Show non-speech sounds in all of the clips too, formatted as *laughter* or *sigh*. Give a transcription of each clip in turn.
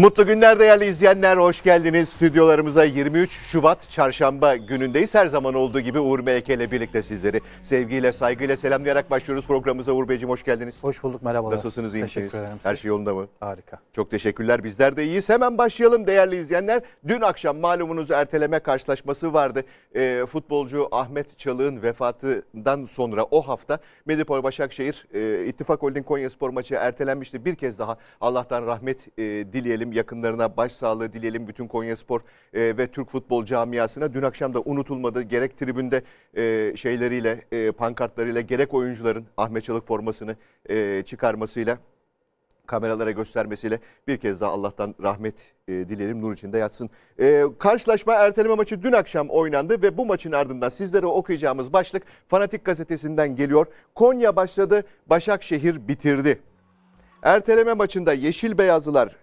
Mutlu günler değerli izleyenler. Hoş geldiniz stüdyolarımıza. 23 Şubat çarşamba günündeyiz. Her zaman olduğu gibi Uğur MK ile birlikte sizleri sevgiyle, saygıyla selamlayarak başlıyoruz programımıza. Uğur Beyciğim hoş geldiniz. Hoş bulduk merhabalar. Nasılsınız? İyi Teşekkür misiniz? ederim. Her şey yolunda mı? Harika. Çok teşekkürler. Bizler de iyiyiz. Hemen başlayalım değerli izleyenler. Dün akşam malumunuz erteleme karşılaşması vardı. E, futbolcu Ahmet Çalık'ın vefatından sonra o hafta Medipol Başakşehir e, İttifak Holding Konya Spor maçı ertelenmişti. Bir kez daha Allah'tan rahmet e, dileyelim dileyelim. Yakınlarına başsağlığı dileyelim. Bütün Konya Spor e, ve Türk futbol camiasına. Dün akşam da unutulmadı. Gerek tribünde e, şeyleriyle, e, pankartlarıyla gerek oyuncuların Ahmet Çalık formasını e, çıkarmasıyla kameralara göstermesiyle bir kez daha Allah'tan rahmet e, dileyelim. Nur içinde yatsın. E, karşılaşma erteleme maçı dün akşam oynandı ve bu maçın ardından sizlere okuyacağımız başlık Fanatik Gazetesi'nden geliyor. Konya başladı, Başakşehir bitirdi. Erteleme maçında Yeşil Beyazlılar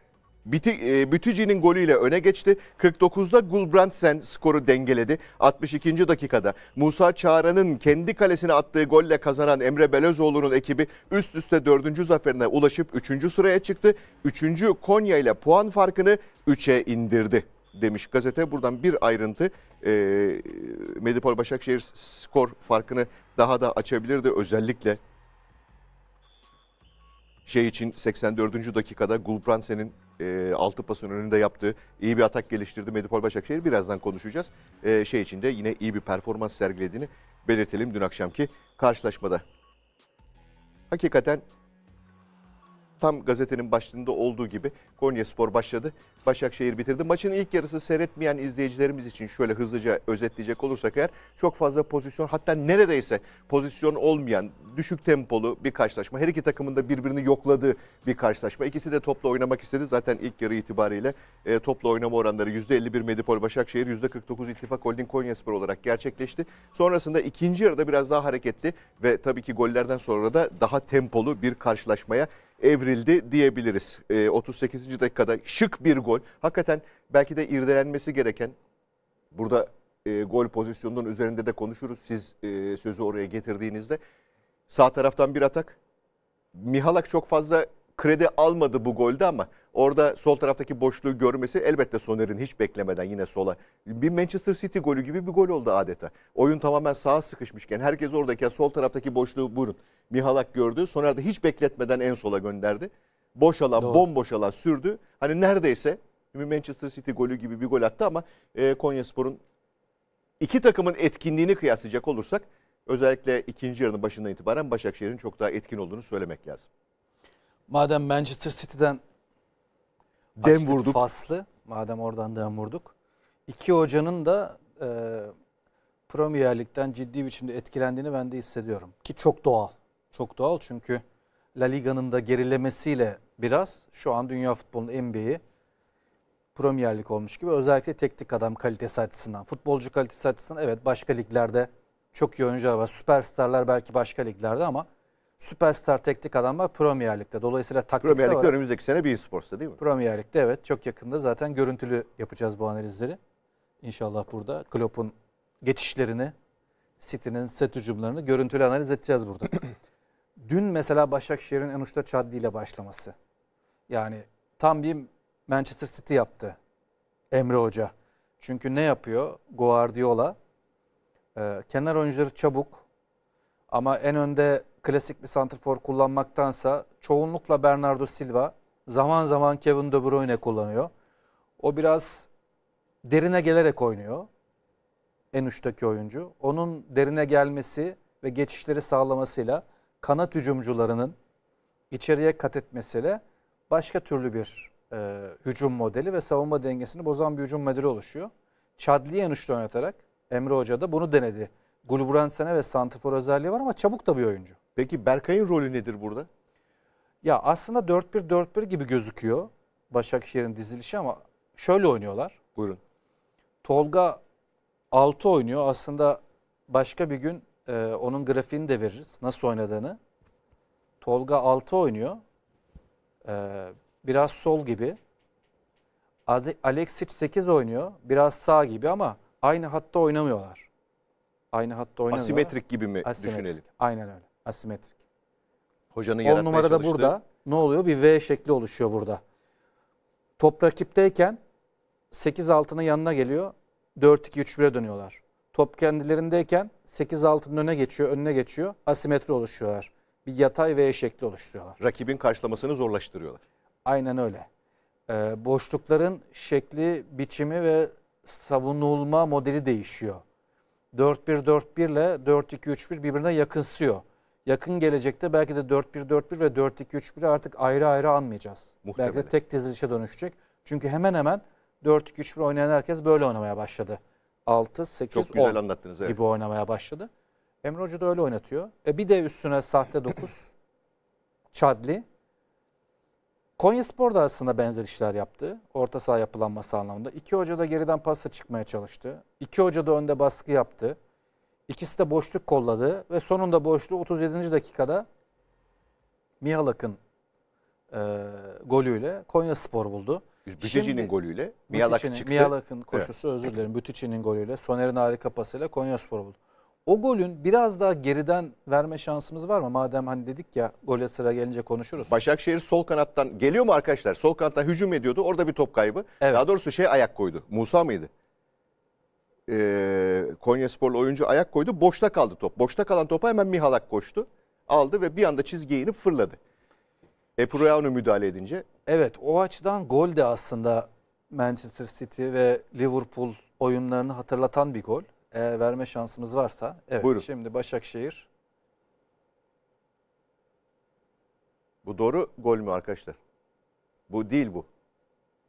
Biti, e, Bütüci'nin golüyle öne geçti. 49'da Gulbrandsen skoru dengeledi. 62. dakikada Musa Çağrı'nın kendi kalesine attığı golle kazanan Emre Belözoğlu'nun ekibi üst üste 4. zaferine ulaşıp 3. sıraya çıktı. 3. Konya ile puan farkını 3'e indirdi demiş gazete. Buradan bir ayrıntı e, Medipol Başakşehir skor farkını daha da açabilirdi. Özellikle şey için 84. dakikada Gulbrandsen'in e, altı pasın önünde yaptığı iyi bir atak geliştirdi Medipol Başakşehir. Birazdan konuşacağız. E, şey içinde yine iyi bir performans sergilediğini belirtelim dün akşamki karşılaşmada. Hakikaten Tam gazetenin başlığında olduğu gibi Konya Spor başladı. Başakşehir bitirdi. Maçın ilk yarısı seyretmeyen izleyicilerimiz için şöyle hızlıca özetleyecek olursak eğer çok fazla pozisyon hatta neredeyse pozisyon olmayan düşük tempolu bir karşılaşma. Her iki takımın da birbirini yokladığı bir karşılaşma. İkisi de topla oynamak istedi. Zaten ilk yarı itibariyle e, topla oynama oranları %51 Medipol Başakşehir, %49 İttifak Holding Konya Spor olarak gerçekleşti. Sonrasında ikinci yarıda biraz daha hareketli ve tabii ki gollerden sonra da daha tempolu bir karşılaşmaya evrildi diyebiliriz. E, ee, 38. dakikada şık bir gol. Hakikaten belki de irdelenmesi gereken burada e, gol pozisyonunun üzerinde de konuşuruz siz e, sözü oraya getirdiğinizde. Sağ taraftan bir atak. Mihalak çok fazla kredi almadı bu golde ama orada sol taraftaki boşluğu görmesi elbette Soner'in hiç beklemeden yine sola. Bir Manchester City golü gibi bir gol oldu adeta. Oyun tamamen sağa sıkışmışken herkes oradayken sol taraftaki boşluğu buyurun. Mihalak gördü. Soner de hiç bekletmeden en sola gönderdi. Boş alan, Doğru. bomboş alan sürdü. Hani neredeyse bir Manchester City golü gibi bir gol attı ama e, Konyaspor'un iki takımın etkinliğini kıyaslayacak olursak özellikle ikinci yarının başından itibaren Başakşehir'in çok daha etkin olduğunu söylemek lazım. Madem Manchester City'den dem vurduk. Faslı madem oradan dem vurduk. İki hocanın da e, Premier Lig'den ciddi biçimde etkilendiğini ben de hissediyorum. Ki çok doğal. Çok doğal çünkü La Liga'nın da gerilemesiyle biraz şu an dünya futbolunun NBA'yi Premier Lig olmuş gibi. Özellikle teknik adam kalitesi açısından. Futbolcu kalitesi açısından evet başka liglerde çok iyi oyuncular var. Süperstarlar belki başka liglerde ama süperstar teknik adam var Premier Lig'de. Dolayısıyla taktiksel Premier Lig'de olarak, önümüzdeki sene bir sportsa değil mi? Premier Lig'de evet. Çok yakında zaten görüntülü yapacağız bu analizleri. İnşallah burada Klopp'un geçişlerini, City'nin set hücumlarını görüntülü analiz edeceğiz burada. *clears throat* Dün mesela Başakşehir'in en uçta Chadli ile başlaması. Yani tam bir Manchester City yaptı Emre Hoca. Çünkü ne yapıyor Guardiola? Ee, kenar oyuncuları çabuk ama en önde klasik bir santrfor kullanmaktansa çoğunlukla Bernardo Silva, zaman zaman Kevin De Bruyne kullanıyor. O biraz derine gelerek oynuyor. En uçtaki oyuncu. Onun derine gelmesi ve geçişleri sağlamasıyla kanat hücumcularının içeriye kat etmesiyle başka türlü bir e, hücum modeli ve savunma dengesini bozan bir hücum modeli oluşuyor. Chadli'yi en uçta oynatarak Emre Hoca da bunu denedi. Gulbransen'e ve Santifor özelliği var ama çabuk da bir oyuncu. Peki Berkay'ın rolü nedir burada? Ya aslında 4-1-4-1 gibi gözüküyor Başakşehir'in dizilişi ama şöyle oynuyorlar. Buyurun. Tolga 6 oynuyor. Aslında başka bir gün e, onun grafiğini de veririz. Nasıl oynadığını. Tolga 6 oynuyor. E, biraz sol gibi. Alexic 8 oynuyor. Biraz sağ gibi ama aynı hatta oynamıyorlar. Aynı hatta oynamıyorlar. Asimetrik gibi mi Asimetrik. düşünelim? Aynen öyle. Asimetrik. Hocanın 10 numarada çalıştı. burada ne oluyor? Bir V şekli oluşuyor burada. Top rakipteyken 8 altının yanına geliyor. 4-2-3-1'e dönüyorlar. Top kendilerindeyken 8 altının öne geçiyor, önüne geçiyor. Asimetri oluşuyorlar. Bir yatay V şekli oluşturuyorlar. Rakibin karşılamasını zorlaştırıyorlar. Aynen öyle. Ee, boşlukların şekli, biçimi ve savunulma modeli değişiyor. 4-1-4-1 ile 4-2-3-1 birbirine yakınsıyor yakın gelecekte belki de 4-1-4-1 ve 4 2 3 1 artık ayrı ayrı anmayacağız. Muhtemelen. Belki de tek dizilişe dönüşecek. Çünkü hemen hemen 4-2-3-1 oynayan herkes böyle oynamaya başladı. 6-8-10 Çok güzel anlattınız. Evet. gibi oynamaya başladı. Emre Hoca da öyle oynatıyor. E bir de üstüne sahte 9 Çadli. *coughs* Konya Spor da aslında benzer işler yaptı. Orta saha yapılanması anlamında. İki hoca da geriden pasta çıkmaya çalıştı. İki hoca da önde baskı yaptı. İkisi de boşluk kolladı ve sonunda boşluğu 37. dakikada Mihalak'ın e, golüyle Konya Spor buldu. Bütüçi'nin golüyle Mihalak çıktı. Mihalak'ın koşusu evet. özür dilerim. Bütüçi'nin golüyle Soner'in harika pasıyla Konya Spor buldu. O golün biraz daha geriden verme şansımız var mı? Madem hani dedik ya gole sıra gelince konuşuruz. Başakşehir sol kanattan geliyor mu arkadaşlar? Sol kanattan hücum ediyordu. Orada bir top kaybı. Evet. Daha doğrusu şey ayak koydu. Musa mıydı? e, Konya Sporlu oyuncu ayak koydu. Boşta kaldı top. Boşta kalan topa hemen Mihalak koştu. Aldı ve bir anda çizgiye inip fırladı. Epureanu müdahale edince. Evet o açıdan gol de aslında Manchester City ve Liverpool oyunlarını hatırlatan bir gol. Eğer verme şansımız varsa. Evet Buyurun. şimdi Başakşehir. Bu doğru gol mü arkadaşlar? Bu değil bu.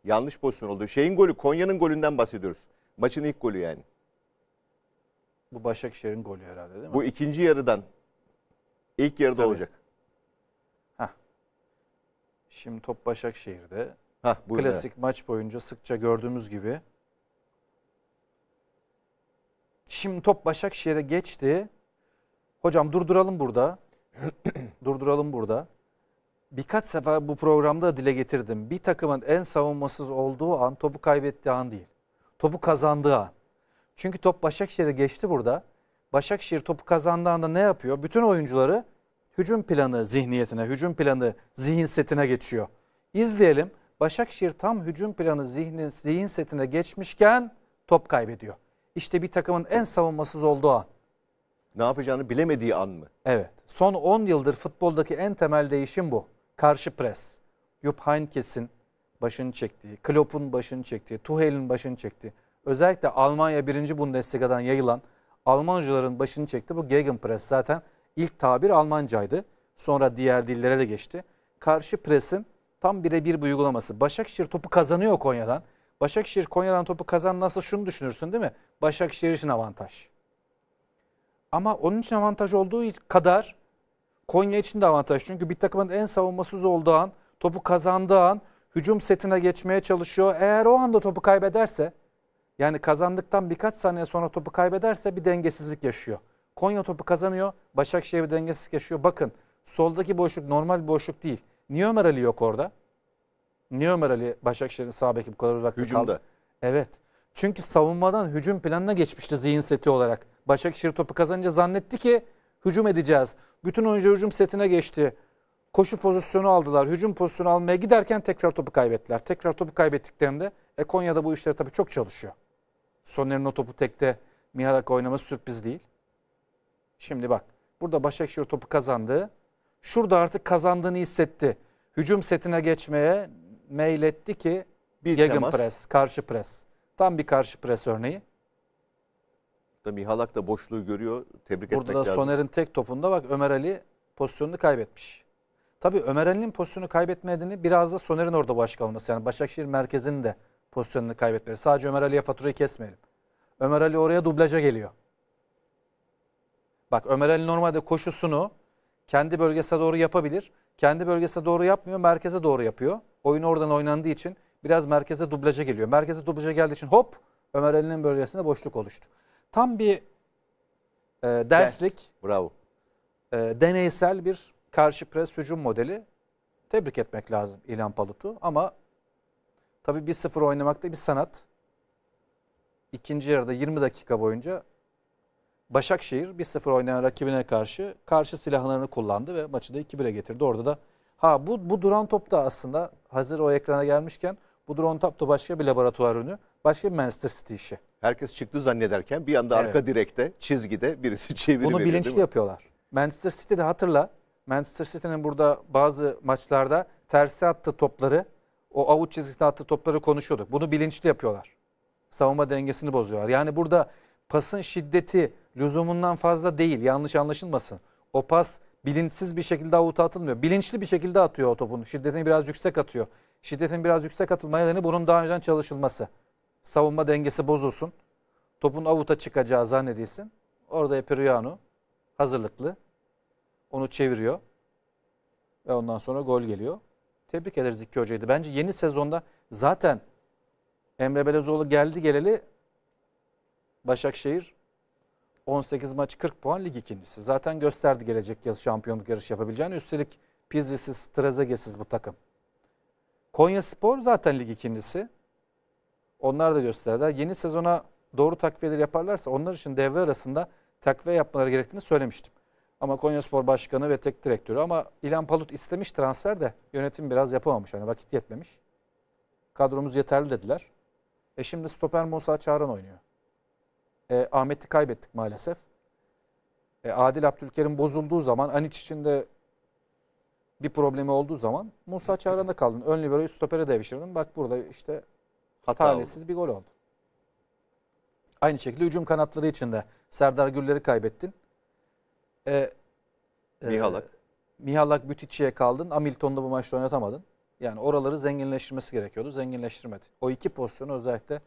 Yanlış pozisyon oldu. Şeyin golü Konya'nın golünden bahsediyoruz. Maçın ilk golü yani. Bu Başakşehir'in golü herhalde değil mi? Bu ikinci yarıdan. ilk yarıda Tabii. olacak. Heh. Şimdi top Başakşehir'de. Heh, buyurun, Klasik evet. maç boyunca sıkça gördüğümüz gibi. Şimdi top Başakşehir'e geçti. Hocam durduralım burada. *clears throat* durduralım burada. Birkaç sefer bu programda dile getirdim. Bir takımın en savunmasız olduğu an topu kaybettiği an değil. Topu kazandığı an. Çünkü top Başakşehir'e geçti burada. Başakşehir topu kazandığında ne yapıyor? Bütün oyuncuları hücum planı zihniyetine, hücum planı zihin setine geçiyor. İzleyelim. Başakşehir tam hücum planı zihni, zihin setine geçmişken top kaybediyor. İşte bir takımın en savunmasız olduğu an. Ne yapacağını bilemediği an mı? Evet. Son 10 yıldır futboldaki en temel değişim bu. Karşı pres. Jupp Heynckes'in başını çektiği, Klopp'un başını çektiği, Tuchel'in başını çektiği özellikle Almanya birinci Bundesliga'dan yayılan Almancıların başını çekti. Bu Gegenpress zaten ilk tabir Almancaydı. Sonra diğer dillere de geçti. Karşı presin tam birebir bir uygulaması. Başakşehir topu kazanıyor Konya'dan. Başakşehir Konya'dan topu kazan nasıl şunu düşünürsün değil mi? Başakşehir için avantaj. Ama onun için avantaj olduğu kadar Konya için de avantaj. Çünkü bir takımın en savunmasız olduğu an, topu kazandığı an hücum setine geçmeye çalışıyor. Eğer o anda topu kaybederse yani kazandıktan birkaç saniye sonra topu kaybederse bir dengesizlik yaşıyor. Konya topu kazanıyor. Başakşehir bir dengesizlik yaşıyor. Bakın soldaki boşluk normal bir boşluk değil. Niye Ömer Ali yok orada? Niye Ömer Ali Başakşehir'in sağ beki bu kadar uzakta Hücumda. kaldı? Evet. Çünkü savunmadan hücum planına geçmişti zihin seti olarak. Başakşehir topu kazanınca zannetti ki hücum edeceğiz. Bütün oyuncu hücum setine geçti. Koşu pozisyonu aldılar. Hücum pozisyonu almaya giderken tekrar topu kaybettiler. Tekrar topu kaybettiklerinde e, Konya'da bu işleri tabii çok çalışıyor. Soner'in o topu tekte Mihalak oynaması sürpriz değil. Şimdi bak burada Başakşehir topu kazandı. Şurada artık kazandığını hissetti. Hücum setine geçmeye meyletti ki bir temas. pres, karşı pres. Tam bir karşı pres örneği. Da Mihalak da boşluğu görüyor. Tebrik Burada etmek lazım. Burada da Soner'in tek topunda bak Ömer Ali pozisyonunu kaybetmiş. Tabii Ömer Ali'nin pozisyonu kaybetmediğini biraz da Soner'in orada başkalması Yani Başakşehir merkezinde. de pozisyonunu kaybetmeleri. Sadece Ömer Ali'ye faturayı kesmeyelim. Ömer Ali oraya dublaja geliyor. Bak Ömer Ali normalde koşusunu kendi bölgesine doğru yapabilir. Kendi bölgesine doğru yapmıyor, merkeze doğru yapıyor. Oyun oradan oynandığı için biraz merkeze dublaja geliyor. Merkeze dublaja geldiği için hop Ömer Ali'nin bölgesinde boşluk oluştu. Tam bir e, derslik, Ders. bravo. E, deneysel bir karşı pres hücum modeli. Tebrik etmek lazım İlhan Palut'u ama Tabii 1-0 oynamak da bir sanat. İkinci yarıda 20 dakika boyunca Başakşehir 1-0 oynayan rakibine karşı karşı silahlarını kullandı ve maçı da 2-1'e getirdi. Orada da ha bu, bu duran top da aslında hazır o ekrana gelmişken bu drone top da başka bir laboratuvar ürünü. Başka bir Manchester City işi. Herkes çıktı zannederken bir anda evet. arka direkte, çizgide birisi *laughs* çeviri Bunu veriyor, bilinçli yapıyorlar. Manchester City'de hatırla. Manchester City'nin burada bazı maçlarda tersi attı topları o avuç çizgisine attığı topları konuşuyorduk. Bunu bilinçli yapıyorlar. Savunma dengesini bozuyorlar. Yani burada pasın şiddeti lüzumundan fazla değil. Yanlış anlaşılmasın. O pas bilinçsiz bir şekilde avuta atılmıyor. Bilinçli bir şekilde atıyor o topun. Şiddetini biraz yüksek atıyor. Şiddetin biraz yüksek atılma nedeni bunun daha önceden çalışılması. Savunma dengesi bozulsun. Topun avuta çıkacağı zannedilsin. Orada Eperiano hazırlıklı. Onu çeviriyor. Ve ondan sonra gol geliyor. Tebrik ederiz İkki Hoca'yı Bence yeni sezonda zaten Emre Belezoğlu geldi geleli Başakşehir 18 maç 40 puan lig ikincisi. Zaten gösterdi gelecek yıl şampiyonluk yarışı yapabileceğini. Üstelik Pizzisiz, Trezeguet'siz bu takım. Konya Spor zaten lig ikincisi. Onlar da gösterdiler. Yeni sezona doğru takviyeler yaparlarsa onlar için devre arasında takviye yapmaları gerektiğini söylemiştim. Ama Konyaspor Başkanı ve tek direktörü ama İlhan Palut istemiş transfer de yönetim biraz yapamamış. Hani vakit yetmemiş. Kadromuz yeterli dediler. E şimdi stoper Musa Çağran oynuyor. E, Ahmet'i kaybettik maalesef. E, Adil Abdülkerim bozulduğu zaman, Aniç içinde bir problemi olduğu zaman Musa Çağran'da kaldın. Ön liberoyu stopere devşirdin. Bak burada işte Hata talihsiz oldu. bir gol oldu. Aynı şekilde hücum kanatları için de Serdar Güller'i kaybettin. E, e, Mihalak. Mihalak Bütitçi'ye kaldın. Hamilton'da bu maçta oynatamadın. Yani oraları zenginleştirmesi gerekiyordu. Zenginleştirmedi. O iki pozisyonu özellikle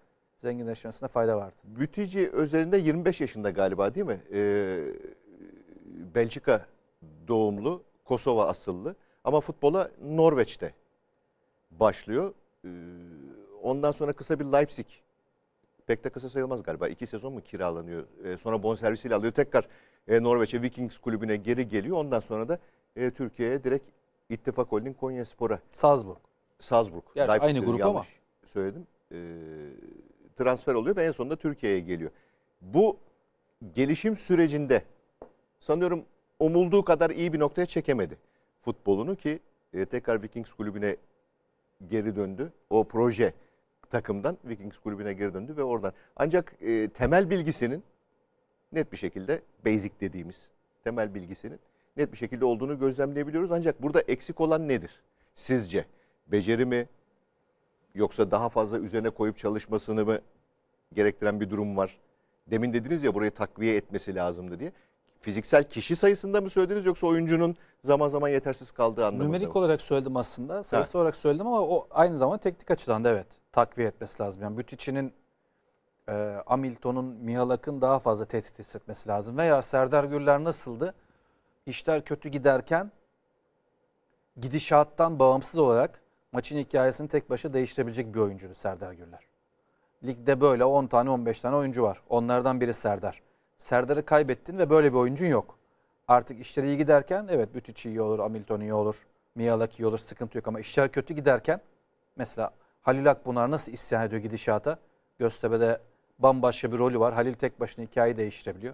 zenginleşmesine fayda vardı. Bütici özelinde 25 yaşında galiba değil mi? Ee, Belçika doğumlu, Kosova asıllı ama futbola Norveç'te başlıyor. E, ondan sonra kısa bir Leipzig pek de kısa sayılmaz galiba. İki sezon mu kiralanıyor? Ee, sonra bonservisiyle alıyor. Tekrar e, Norveç'e Vikings kulübüne geri geliyor. Ondan sonra da e, Türkiye'ye direkt İttifak Holding Konya Spor'a. Salzburg. Salzburg. Gerçi aynı grup yanlış ama. söyledim. E, transfer oluyor ve en sonunda Türkiye'ye geliyor. Bu gelişim sürecinde sanıyorum umulduğu kadar iyi bir noktaya çekemedi futbolunu ki e, tekrar Vikings kulübüne geri döndü. O proje takımdan Vikings kulübüne geri döndü ve oradan. Ancak e, temel bilgisinin net bir şekilde basic dediğimiz temel bilgisinin net bir şekilde olduğunu gözlemleyebiliyoruz. Ancak burada eksik olan nedir? Sizce beceri mi yoksa daha fazla üzerine koyup çalışmasını mı gerektiren bir durum var? Demin dediniz ya burayı takviye etmesi lazımdı diye. Fiziksel kişi sayısında mı söylediniz yoksa oyuncunun zaman zaman yetersiz kaldığı anlamında Numerik mı? olarak söyledim aslında. Sayısı ha. olarak söyledim ama o aynı zamanda teknik açıdan da evet takviye etmesi lazım. Yani Bütic'inin e, Hamilton'un Mihalak'ın daha fazla tehdit hissetmesi lazım. Veya Serdar Gürler nasıldı? İşler kötü giderken gidişattan bağımsız olarak maçın hikayesini tek başına değiştirebilecek bir oyuncuydu Serdar Gürler. Ligde böyle 10 tane 15 tane oyuncu var. Onlardan biri Serdar. Serdar'ı kaybettin ve böyle bir oyuncun yok. Artık işleri iyi giderken evet Bütiç iyi olur, Hamilton iyi olur, Mihalak iyi olur, sıkıntı yok ama işler kötü giderken mesela Halil Akbunar nasıl isyan ediyor gidişata? Göztepe'de bambaşka bir rolü var. Halil tek başına hikayeyi değiştirebiliyor.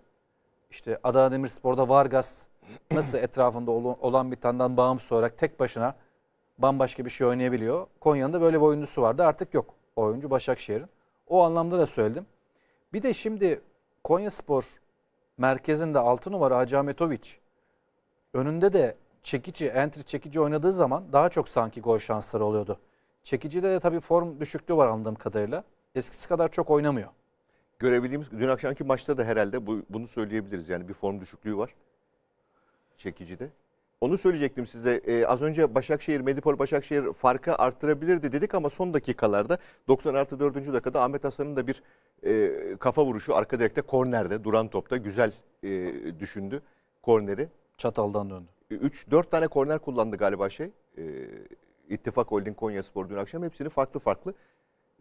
İşte Adana Demirspor'da Vargas nasıl etrafında olan bir tandan bağımsız olarak tek başına bambaşka bir şey oynayabiliyor. Konya'nın da böyle bir oyuncusu vardı. Artık yok o oyuncu Başakşehir'in. O anlamda da söyledim. Bir de şimdi Konya Spor merkezinde 6 numara Hacı Ahmetoviç önünde de çekici, entry çekici oynadığı zaman daha çok sanki gol şansları oluyordu. Çekicide de tabii form düşüklüğü var anladığım kadarıyla. Eskisi kadar çok oynamıyor görebildiğimiz dün akşamki maçta da herhalde bu, bunu söyleyebiliriz. Yani bir form düşüklüğü var çekicide. Onu söyleyecektim size. Ee, az önce Başakşehir, Medipol Başakşehir farkı arttırabilirdi dedik ama son dakikalarda 90 artı 4. dakikada Ahmet Hasan'ın da bir e, kafa vuruşu arka direkte kornerde duran topta güzel e, düşündü korneri. Çataldan döndü. 3-4 ee, tane korner kullandı galiba şey. E, İttifak Holding Konya Spor dün akşam hepsini farklı farklı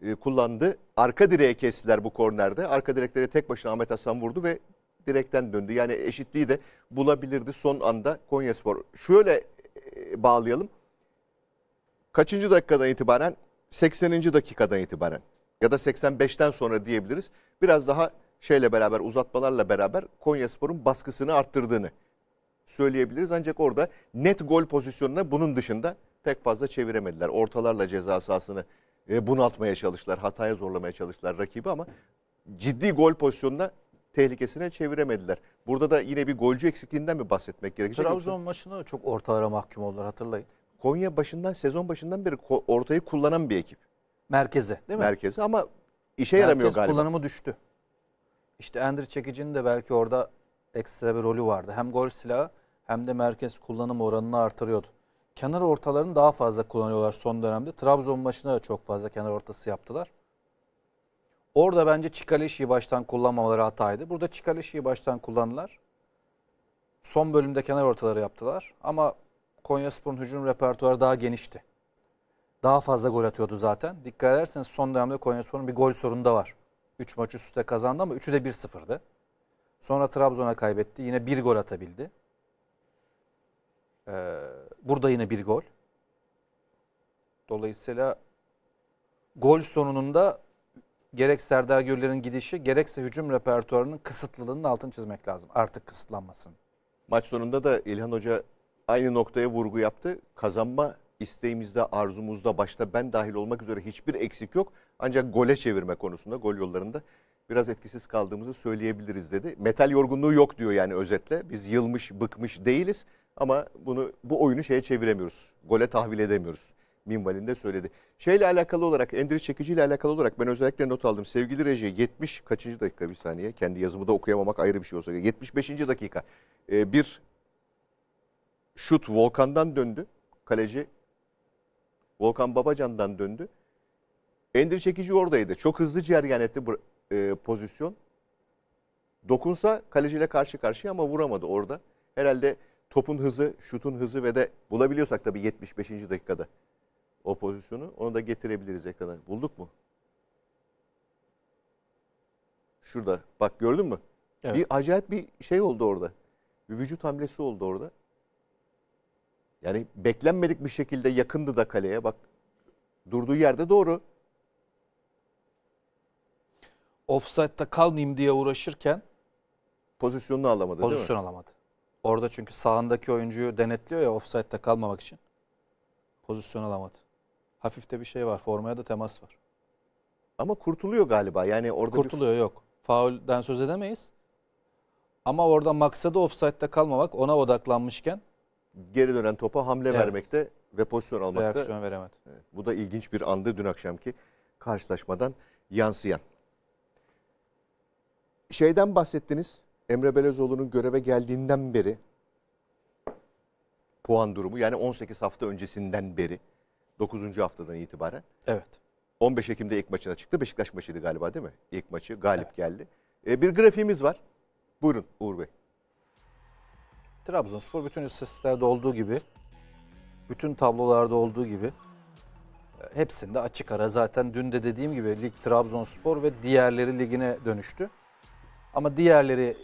e, kullandı. Arka direğe kestiler bu kornerde. Arka direklere tek başına Ahmet Hasan vurdu ve direkten döndü. Yani eşitliği de bulabilirdi son anda Konyaspor. Şöyle e, bağlayalım. Kaçıncı dakikadan itibaren? 80. dakikadan itibaren ya da 85'ten sonra diyebiliriz. Biraz daha şeyle beraber uzatmalarla beraber Konyaspor'un baskısını arttırdığını söyleyebiliriz. Ancak orada net gol pozisyonuna bunun dışında pek fazla çeviremediler. Ortalarla ceza sahasını e, bunaltmaya çalıştılar. Hataya zorlamaya çalıştılar rakibi ama ciddi gol pozisyonuna tehlikesine çeviremediler. Burada da yine bir golcü eksikliğinden mi bahsetmek gerekecek? Trabzon yoksa? maçına çok ortalara mahkum oldular hatırlayın. Konya başından sezon başından beri ortayı kullanan bir ekip. Merkeze değil mi? Merkeze ama işe Merkez yaramıyor galiba. Merkez kullanımı düştü. İşte Ender Çekici'nin de belki orada ekstra bir rolü vardı. Hem gol silahı hem de merkez kullanım oranını artırıyordu kenar ortalarını daha fazla kullanıyorlar son dönemde. Trabzon maçında da çok fazla kenar ortası yaptılar. Orada bence Çikaleşi'yi baştan kullanmamaları hataydı. Burada Çikaleşi'yi baştan kullandılar. Son bölümde kenar ortaları yaptılar. Ama Konyaspor'un hücum repertuarı daha genişti. Daha fazla gol atıyordu zaten. Dikkat ederseniz son dönemde Konyaspor'un bir gol sorunu da var. 3 maç üst üste kazandı ama 3'ü de 1-0'dı. Sonra Trabzon'a kaybetti. Yine 1 gol atabildi. Ee, burada yine bir gol. Dolayısıyla gol sonununda gerek Serdar Gürler'in gidişi gerekse hücum repertuarının kısıtlılığının altını çizmek lazım. Artık kısıtlanmasın. Maç sonunda da İlhan Hoca aynı noktaya vurgu yaptı. Kazanma isteğimizde, arzumuzda, başta ben dahil olmak üzere hiçbir eksik yok. Ancak gole çevirme konusunda, gol yollarında biraz etkisiz kaldığımızı söyleyebiliriz dedi. Metal yorgunluğu yok diyor yani özetle. Biz yılmış, bıkmış değiliz. Ama bunu bu oyunu şeye çeviremiyoruz. Gole tahvil edemiyoruz. Minvalinde söyledi. Şeyle alakalı olarak, endiriş çekiciyle alakalı olarak ben özellikle not aldım. Sevgili reji 70 kaçıncı dakika bir saniye. Kendi yazımı da okuyamamak ayrı bir şey olsa. 75. dakika. Ee, bir şut Volkan'dan döndü. Kaleci Volkan Babacan'dan döndü. Endir çekici oradaydı. Çok hızlı ceryan etti bu e, pozisyon. Dokunsa kaleciyle karşı karşıya ama vuramadı orada. Herhalde topun hızı, şutun hızı ve de bulabiliyorsak tabii 75. dakikada o pozisyonu onu da getirebiliriz ekrana. Bulduk mu? Şurada bak gördün mü? Evet. Bir acayip bir şey oldu orada. Bir vücut hamlesi oldu orada. Yani beklenmedik bir şekilde yakındı da kaleye bak. Durduğu yerde doğru. Offside'da kalmayayım diye uğraşırken pozisyonunu alamadı pozisyon değil mi? alamadı. Orada çünkü sağındaki oyuncuyu denetliyor ya offside'de kalmamak için. Pozisyon alamadı. Hafifte bir şey var. Formaya da temas var. Ama kurtuluyor galiba. Yani orada Kurtuluyor bir... yok. Faulden söz edemeyiz. Ama orada maksadı offside'de kalmamak, ona odaklanmışken geri dönen topa hamle evet. vermekte ve pozisyon almakta. Reaksiyon veremedi. Evet, bu da ilginç bir andı dün akşamki karşılaşmadan yansıyan. Şeyden bahsettiniz. Emre Belezoğlu'nun göreve geldiğinden beri puan durumu yani 18 hafta öncesinden beri 9. haftadan itibaren. Evet. 15 Ekim'de ilk maçına çıktı. Beşiktaş maçıydı galiba değil mi? İlk maçı galip evet. geldi. E, bir grafiğimiz var. Buyurun Uğur Bey. Trabzonspor bütün istatistiklerde olduğu gibi, bütün tablolarda olduğu gibi e, hepsinde açık ara. Zaten dün de dediğim gibi lig Trabzonspor ve diğerleri ligine dönüştü. Ama diğerleri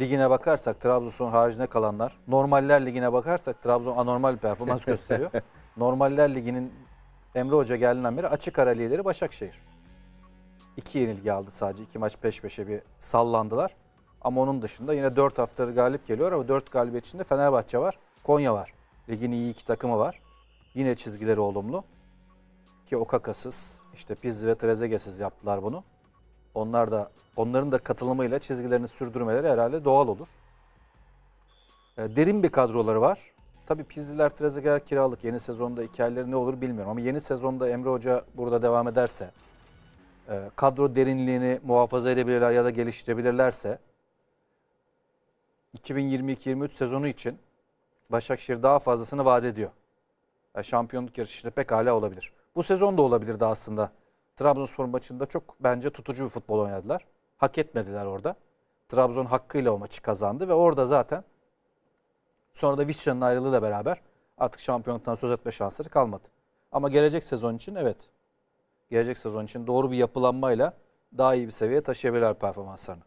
ligine bakarsak Trabzon haricinde kalanlar, normaller ligine bakarsak Trabzon anormal bir performans *laughs* gösteriyor. normaller liginin Emre Hoca geldiğinden beri açık ara lideri Başakşehir. İki yenilgi aldı sadece. iki maç peş peşe bir sallandılar. Ama onun dışında yine dört haftadır galip geliyor ama dört galibiyet içinde Fenerbahçe var, Konya var. Ligin iyi iki takımı var. Yine çizgileri olumlu. Ki Okaka'sız, işte Pizzi ve trezegesiz yaptılar bunu. Onlar da onların da katılımıyla çizgilerini sürdürmeleri herhalde doğal olur. E, derin bir kadroları var. Tabii Pizliler Trezeguet kiralık. Yeni sezonda hikayeleri ne olur bilmiyorum. Ama yeni sezonda Emre Hoca burada devam ederse, e, kadro derinliğini muhafaza edebilirler ya da geliştirebilirlerse, 2022-23 sezonu için Başakşehir daha fazlasını vaat ediyor. Yani şampiyonluk yarışında pekala olabilir. Bu sezon da olabilirdi aslında. Trabzonspor maçında çok bence tutucu bir futbol oynadılar. Hak etmediler orada. Trabzon hakkıyla o maçı kazandı ve orada zaten sonra da Vişça'nın da beraber artık şampiyonluktan söz etme şansları kalmadı. Ama gelecek sezon için evet. Gelecek sezon için doğru bir yapılanmayla daha iyi bir seviyeye taşıyabilirler performanslarını.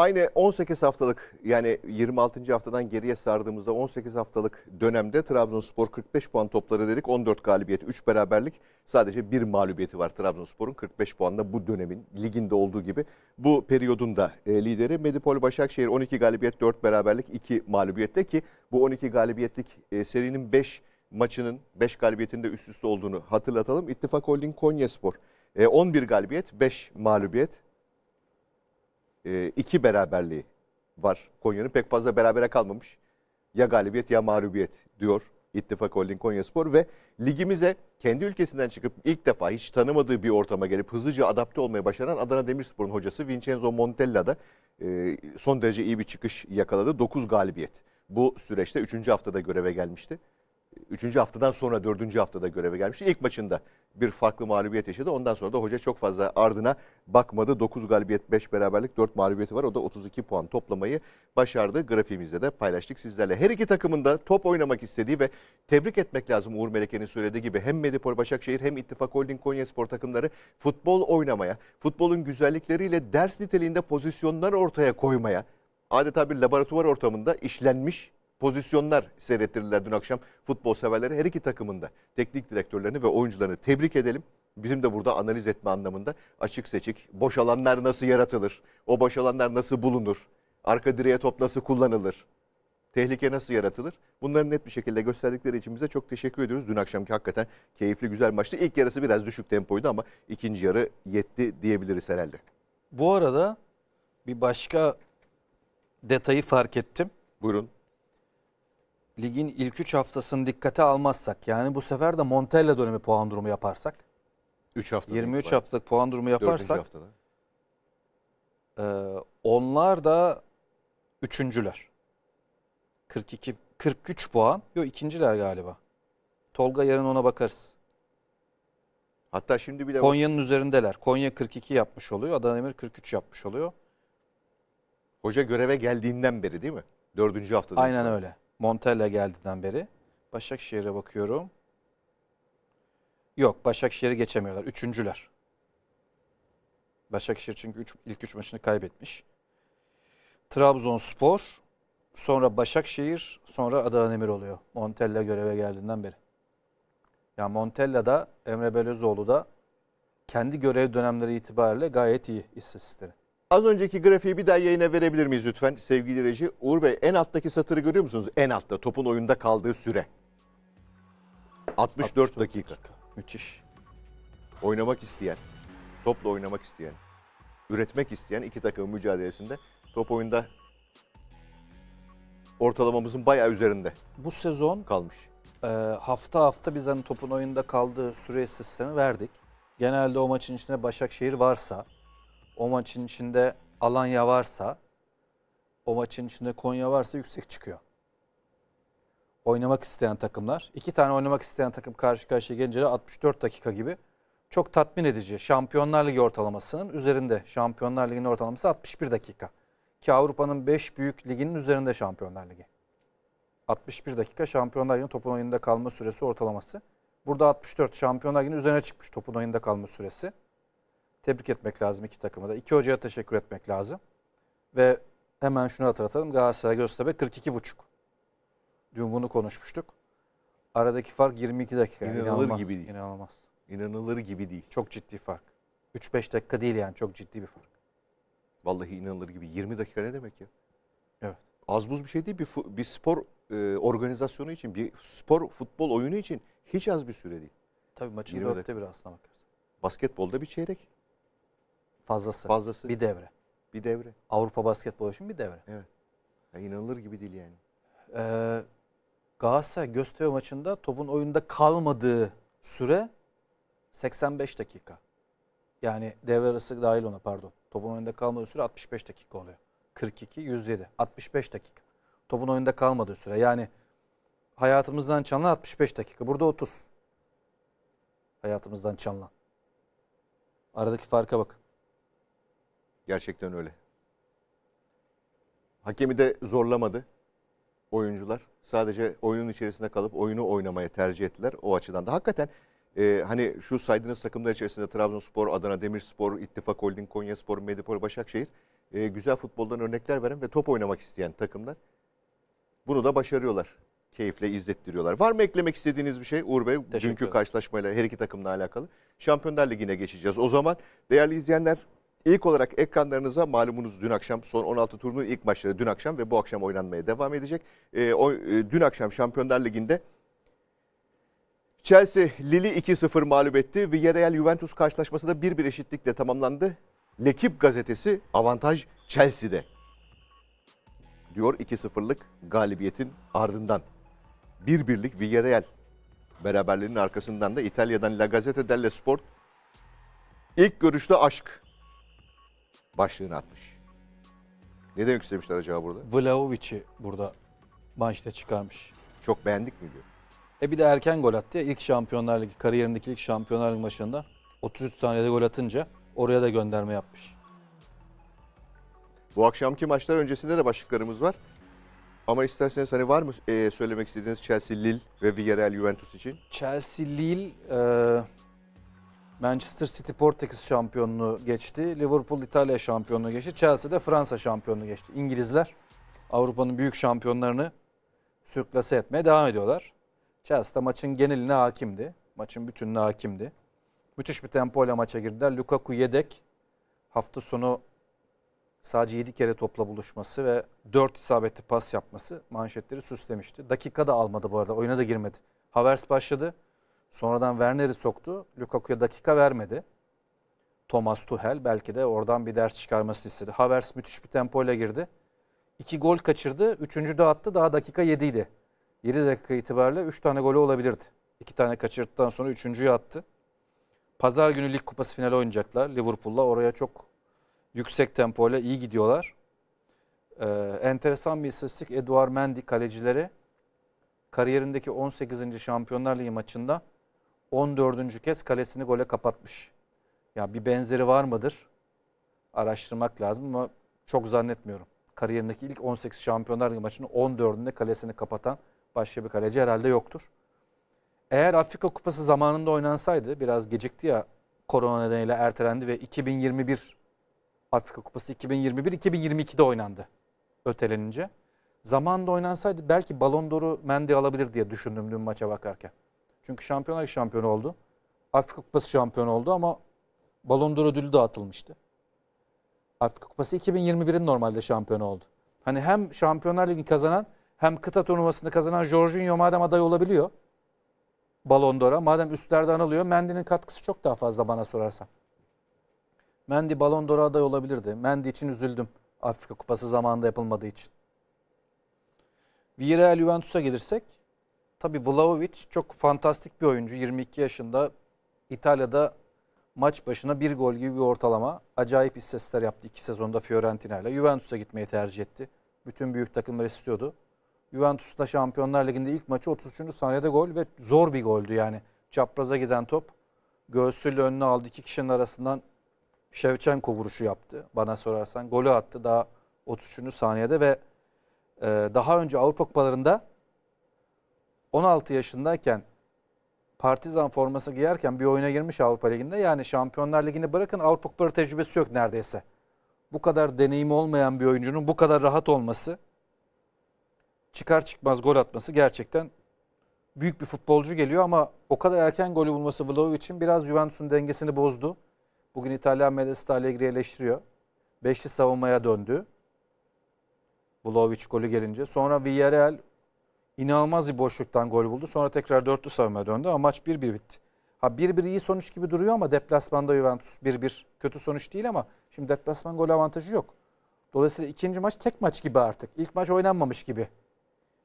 Aynı 18 haftalık yani 26. haftadan geriye sardığımızda 18 haftalık dönemde Trabzonspor 45 puan topları dedik. 14 galibiyet, 3 beraberlik sadece bir mağlubiyeti var Trabzonspor'un 45 puanla bu dönemin liginde olduğu gibi. Bu periyodun da e, lideri Medipol Başakşehir 12 galibiyet, 4 beraberlik, 2 mağlubiyette ki bu 12 galibiyetlik e, serinin 5 maçının 5 galibiyetinde üst üste olduğunu hatırlatalım. İttifak Holding Konyaspor e, 11 galibiyet, 5 mağlubiyet e, iki beraberliği var Konya'nın. Pek fazla berabere kalmamış. Ya galibiyet ya mağlubiyet diyor İttifak Holding Konya Spor ve ligimize kendi ülkesinden çıkıp ilk defa hiç tanımadığı bir ortama gelip hızlıca adapte olmaya başaran Adana Demirspor'un hocası Vincenzo Montella da e, son derece iyi bir çıkış yakaladı. 9 galibiyet. Bu süreçte 3. haftada göreve gelmişti. 3. haftadan sonra 4. haftada göreve gelmişti. İlk maçında bir farklı mağlubiyet yaşadı. Ondan sonra da hoca çok fazla ardına bakmadı. 9 galibiyet, 5 beraberlik, 4 mağlubiyeti var. O da 32 puan toplamayı başardı. Grafiğimizde de paylaştık sizlerle. Her iki takımın da top oynamak istediği ve tebrik etmek lazım Uğur Meleke'nin söylediği gibi hem Medipol Başakşehir hem İttifak Holding Konya Spor takımları futbol oynamaya, futbolun güzellikleriyle ders niteliğinde pozisyonlar ortaya koymaya, adeta bir laboratuvar ortamında işlenmiş pozisyonlar seyrettirdiler dün akşam futbol severleri her iki takımında teknik direktörlerini ve oyuncularını tebrik edelim. Bizim de burada analiz etme anlamında açık seçik boş alanlar nasıl yaratılır, o boş alanlar nasıl bulunur, arka direğe top nasıl kullanılır, tehlike nasıl yaratılır? Bunları net bir şekilde gösterdikleri için bize çok teşekkür ediyoruz. Dün akşamki hakikaten keyifli güzel maçtı. İlk yarısı biraz düşük tempoydu ama ikinci yarı yetti diyebiliriz herhalde. Bu arada bir başka detayı fark ettim. Buyurun ligin ilk 3 haftasını dikkate almazsak yani bu sefer de Montella dönemi puan durumu yaparsak 3 hafta 23 haftalık puan durumu yaparsak e, onlar da üçüncüler. 42 43 puan. Yok ikinciler galiba. Tolga yarın ona bakarız. Hatta şimdi bile Konya'nın üzerindeler. Konya 42 yapmış oluyor. Adana 43 yapmış oluyor. Hoca göreve geldiğinden beri değil mi? Dördüncü haftada. Aynen öyle. Montella geldiğinden beri. Başakşehir'e bakıyorum. Yok Başakşehir'i geçemiyorlar. Üçüncüler. Başakşehir çünkü üç, ilk üç maçını kaybetmiş. Trabzonspor, sonra Başakşehir, sonra Adana oluyor. Montella göreve geldiğinden beri. Ya yani Montella da Emre Belözoğlu da kendi görev dönemleri itibariyle gayet iyi istatistikleri. Az önceki grafiği bir daha yayına verebilir miyiz lütfen sevgili reji? Uğur Bey en alttaki satırı görüyor musunuz? En altta topun oyunda kaldığı süre. 64, dakika. dakika. Müthiş. Oynamak isteyen, topla oynamak isteyen, üretmek isteyen iki takımın mücadelesinde top oyunda ortalamamızın bayağı üzerinde. Bu sezon kalmış. E, hafta hafta biz hani topun oyunda kaldığı süre istatistiğini verdik. Genelde o maçın içinde Başakşehir varsa o maçın içinde Alanya varsa, o maçın içinde Konya varsa yüksek çıkıyor. Oynamak isteyen takımlar, iki tane oynamak isteyen takım karşı karşıya gelince 64 dakika gibi çok tatmin edici. Şampiyonlar Ligi ortalamasının üzerinde. Şampiyonlar Ligi'nin ortalaması 61 dakika. Ki Avrupa'nın 5 büyük liginin üzerinde Şampiyonlar Ligi. 61 dakika Şampiyonlar Ligi'nin topun oyununda kalma süresi ortalaması. Burada 64 Şampiyonlar Ligi'nin üzerine çıkmış topun oyununda kalma süresi tebrik etmek lazım iki takımı da. İki hocaya teşekkür etmek lazım. Ve hemen şunu hatırlatalım. Galatasaray Göztepe 42,5. Dün bunu konuşmuştuk. Aradaki fark 22 dakika. İnanılır İnanılmaz. gibi değil. İnanılmaz. İnanılır gibi değil. Çok ciddi fark. 3-5 dakika değil yani çok ciddi bir fark. Vallahi inanılır gibi. 20 dakika ne demek ya? Evet. Az buz bir şey değil. Bir, bir spor e, organizasyonu için, bir spor futbol oyunu için hiç az bir süre değil. Tabii maçın dörtte biri aslına bakarsın. Basketbolda bir çeyrek. Fazlası. Fazlası. Bir devre. Bir devre. Avrupa basketbolu için bir devre. Evet. Ya inanılır gibi değil yani. Ee, Galatasaray Göztepe maçında topun oyunda kalmadığı süre 85 dakika. Yani devre arası dahil ona pardon. Topun oyunda kalmadığı süre 65 dakika oluyor. 42, 107. 65 dakika. Topun oyunda kalmadığı süre. Yani hayatımızdan çalınan 65 dakika. Burada 30. Hayatımızdan çalınan. Aradaki farka bakın. Gerçekten öyle. Hakemi de zorlamadı oyuncular. Sadece oyunun içerisinde kalıp oyunu oynamaya tercih ettiler o açıdan da. Hakikaten e, hani şu saydığınız takımlar içerisinde Trabzonspor, Adana Demirspor, İttifak Holding, Konyaspor, Medipol, Başakşehir e, güzel futboldan örnekler veren ve top oynamak isteyen takımlar. Bunu da başarıyorlar. Keyifle izlettiriyorlar. Var mı eklemek istediğiniz bir şey Uğur Bey? Teşekkür Dünkü karşılaşmayla her iki takımla alakalı. Şampiyonlar Ligi'ne geçeceğiz. O zaman değerli izleyenler İlk olarak ekranlarınıza malumunuz dün akşam son 16 turunun ilk maçları dün akşam ve bu akşam oynanmaya devam edecek. E, o, e, dün akşam Şampiyonlar Ligi'nde Chelsea Lille 2-0 mağlup etti. Villarreal Juventus karşılaşması da 1-1 eşitlikle tamamlandı. Lekip gazetesi avantaj Chelsea'de diyor 2-0'lık galibiyetin ardından. 1-1'lik Villarreal beraberliğinin arkasından da İtalya'dan La Gazzetta dello Sport ilk görüşte aşk başlığını atmış. Ne demek istemişler acaba burada? Vlaovic'i burada manşete çıkarmış. Çok beğendik mi diyor. E bir de erken gol attı ya ilk Şampiyonlar Ligi kariyerindeki ilk Şampiyonlar Ligi maçında 33 saniyede gol atınca oraya da gönderme yapmış. Bu akşamki maçlar öncesinde de başlıklarımız var. Ama isterseniz hani var mı e, söylemek istediğiniz Chelsea, Lille ve Villarreal Juventus için? Chelsea, Lille e, Manchester City Portekiz şampiyonluğu geçti. Liverpool İtalya şampiyonluğu geçti. Chelsea de Fransa şampiyonluğu geçti. İngilizler Avrupa'nın büyük şampiyonlarını sürklase etmeye devam ediyorlar. Chelsea maçın geneline hakimdi. Maçın bütününe hakimdi. Müthiş bir tempoyla maça girdiler. Lukaku yedek. Hafta sonu sadece 7 kere topla buluşması ve 4 isabetli pas yapması manşetleri süslemişti. Dakika da almadı bu arada. Oyuna da girmedi. Havers başladı. Sonradan Werner'i soktu. Lukaku'ya dakika vermedi. Thomas Tuchel belki de oradan bir ders çıkarması istedi. Havertz müthiş bir tempoyla girdi. İki gol kaçırdı. Üçüncü de attı. Daha dakika yediydi. Yedi dakika itibariyle üç tane golü olabilirdi. İki tane kaçırdıktan sonra üçüncüyü attı. Pazar günü Lig Kupası finali oynayacaklar Liverpool'la. Oraya çok yüksek tempoyla iyi gidiyorlar. Ee, enteresan bir istatistik Eduard Mendy kalecileri, kariyerindeki 18. Şampiyonlar Ligi maçında 14. kez kalesini gole kapatmış. Ya bir benzeri var mıdır? Araştırmak lazım ama çok zannetmiyorum. Kariyerindeki ilk 18 Şampiyonlar Ligi maçının 14'ünde kalesini kapatan başka bir kaleci herhalde yoktur. Eğer Afrika Kupası zamanında oynansaydı biraz gecikti ya korona nedeniyle ertelendi ve 2021 Afrika Kupası 2021-2022'de oynandı ötelenince. Zamanında oynansaydı belki Ballon d'Or'u Mendy alabilir diye düşündüm dün maça bakarken. Çünkü şampiyonlar şampiyonu oldu. Afrika Kupası şampiyonu oldu ama Ballon d'Or ödülü dağıtılmıştı. Afrika Kupası 2021'in normalde şampiyonu oldu. Hani hem Şampiyonlar Ligi kazanan hem kıta turnuvasını kazanan Jorginho madem aday olabiliyor Ballon d'Or'a madem üstlerde anılıyor Mendy'nin katkısı çok daha fazla bana sorarsan. Mendy Ballon d'Or'a aday olabilirdi. Mendy için üzüldüm. Afrika Kupası zamanında yapılmadığı için. Villarreal Juventus'a gelirsek Tabii Vlaovic çok fantastik bir oyuncu. 22 yaşında İtalya'da maç başına bir gol gibi bir ortalama. Acayip istesler yaptı iki sezonda Fiorentina ile. Juventus'a gitmeyi tercih etti. Bütün büyük takımları istiyordu. Juventus'ta Şampiyonlar Ligi'nde ilk maçı 33. saniyede gol ve zor bir goldü yani. Çapraza giden top göğsüyle önüne aldı. iki kişinin arasından Şevçenko vuruşu yaptı bana sorarsan. Golü attı daha 33. saniyede ve e, daha önce Avrupa Kupalarında 16 yaşındayken Partizan forması giyerken bir oyuna girmiş Avrupa Ligi'nde. Yani Şampiyonlar Ligi'ni bırakın Avrupa Kupaları tecrübesi yok neredeyse. Bu kadar deneyimi olmayan bir oyuncunun bu kadar rahat olması, çıkar çıkmaz gol atması gerçekten büyük bir futbolcu geliyor ama o kadar erken golü bulması Vlahovic için biraz Juventus'un dengesini bozdu. Bugün İtalyan medyası Allegri eleştiriyor. Beşli savunmaya döndü. Vlahovic golü gelince. Sonra Villarreal inanılmaz bir boşluktan gol buldu. Sonra tekrar dörtlü savunmaya döndü ama maç 1-1 bitti. Ha 1-1 iyi sonuç gibi duruyor ama deplasmanda Juventus 1-1 kötü sonuç değil ama şimdi deplasman gol avantajı yok. Dolayısıyla ikinci maç tek maç gibi artık. İlk maç oynanmamış gibi.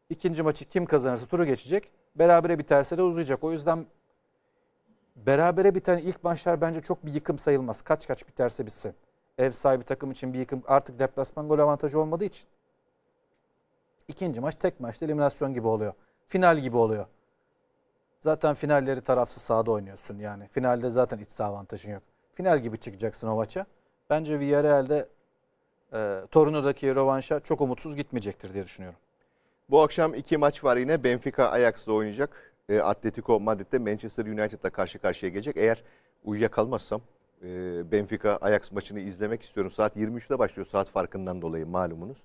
İkinci maçı kim kazanırsa turu geçecek. Berabere biterse de uzayacak. O yüzden berabere biten ilk maçlar bence çok bir yıkım sayılmaz. Kaç kaç biterse bitsin. Ev sahibi takım için bir yıkım artık deplasman gol avantajı olmadığı için. İkinci maç tek maçta eliminasyon gibi oluyor. Final gibi oluyor. Zaten finalleri tarafsız sahada oynuyorsun yani. Finalde zaten iç saha avantajın yok. Final gibi çıkacaksın o maça. Bence Villarreal'de e, Torino'daki rövanşa çok umutsuz gitmeyecektir diye düşünüyorum. Bu akşam iki maç var yine. Benfica Ajax'da oynayacak. E, Atletico Madrid'de Manchester United'la karşı karşıya gelecek. Eğer uyuyakalmazsam e, Benfica Ajax maçını izlemek istiyorum. Saat 23'te başlıyor saat farkından dolayı malumunuz.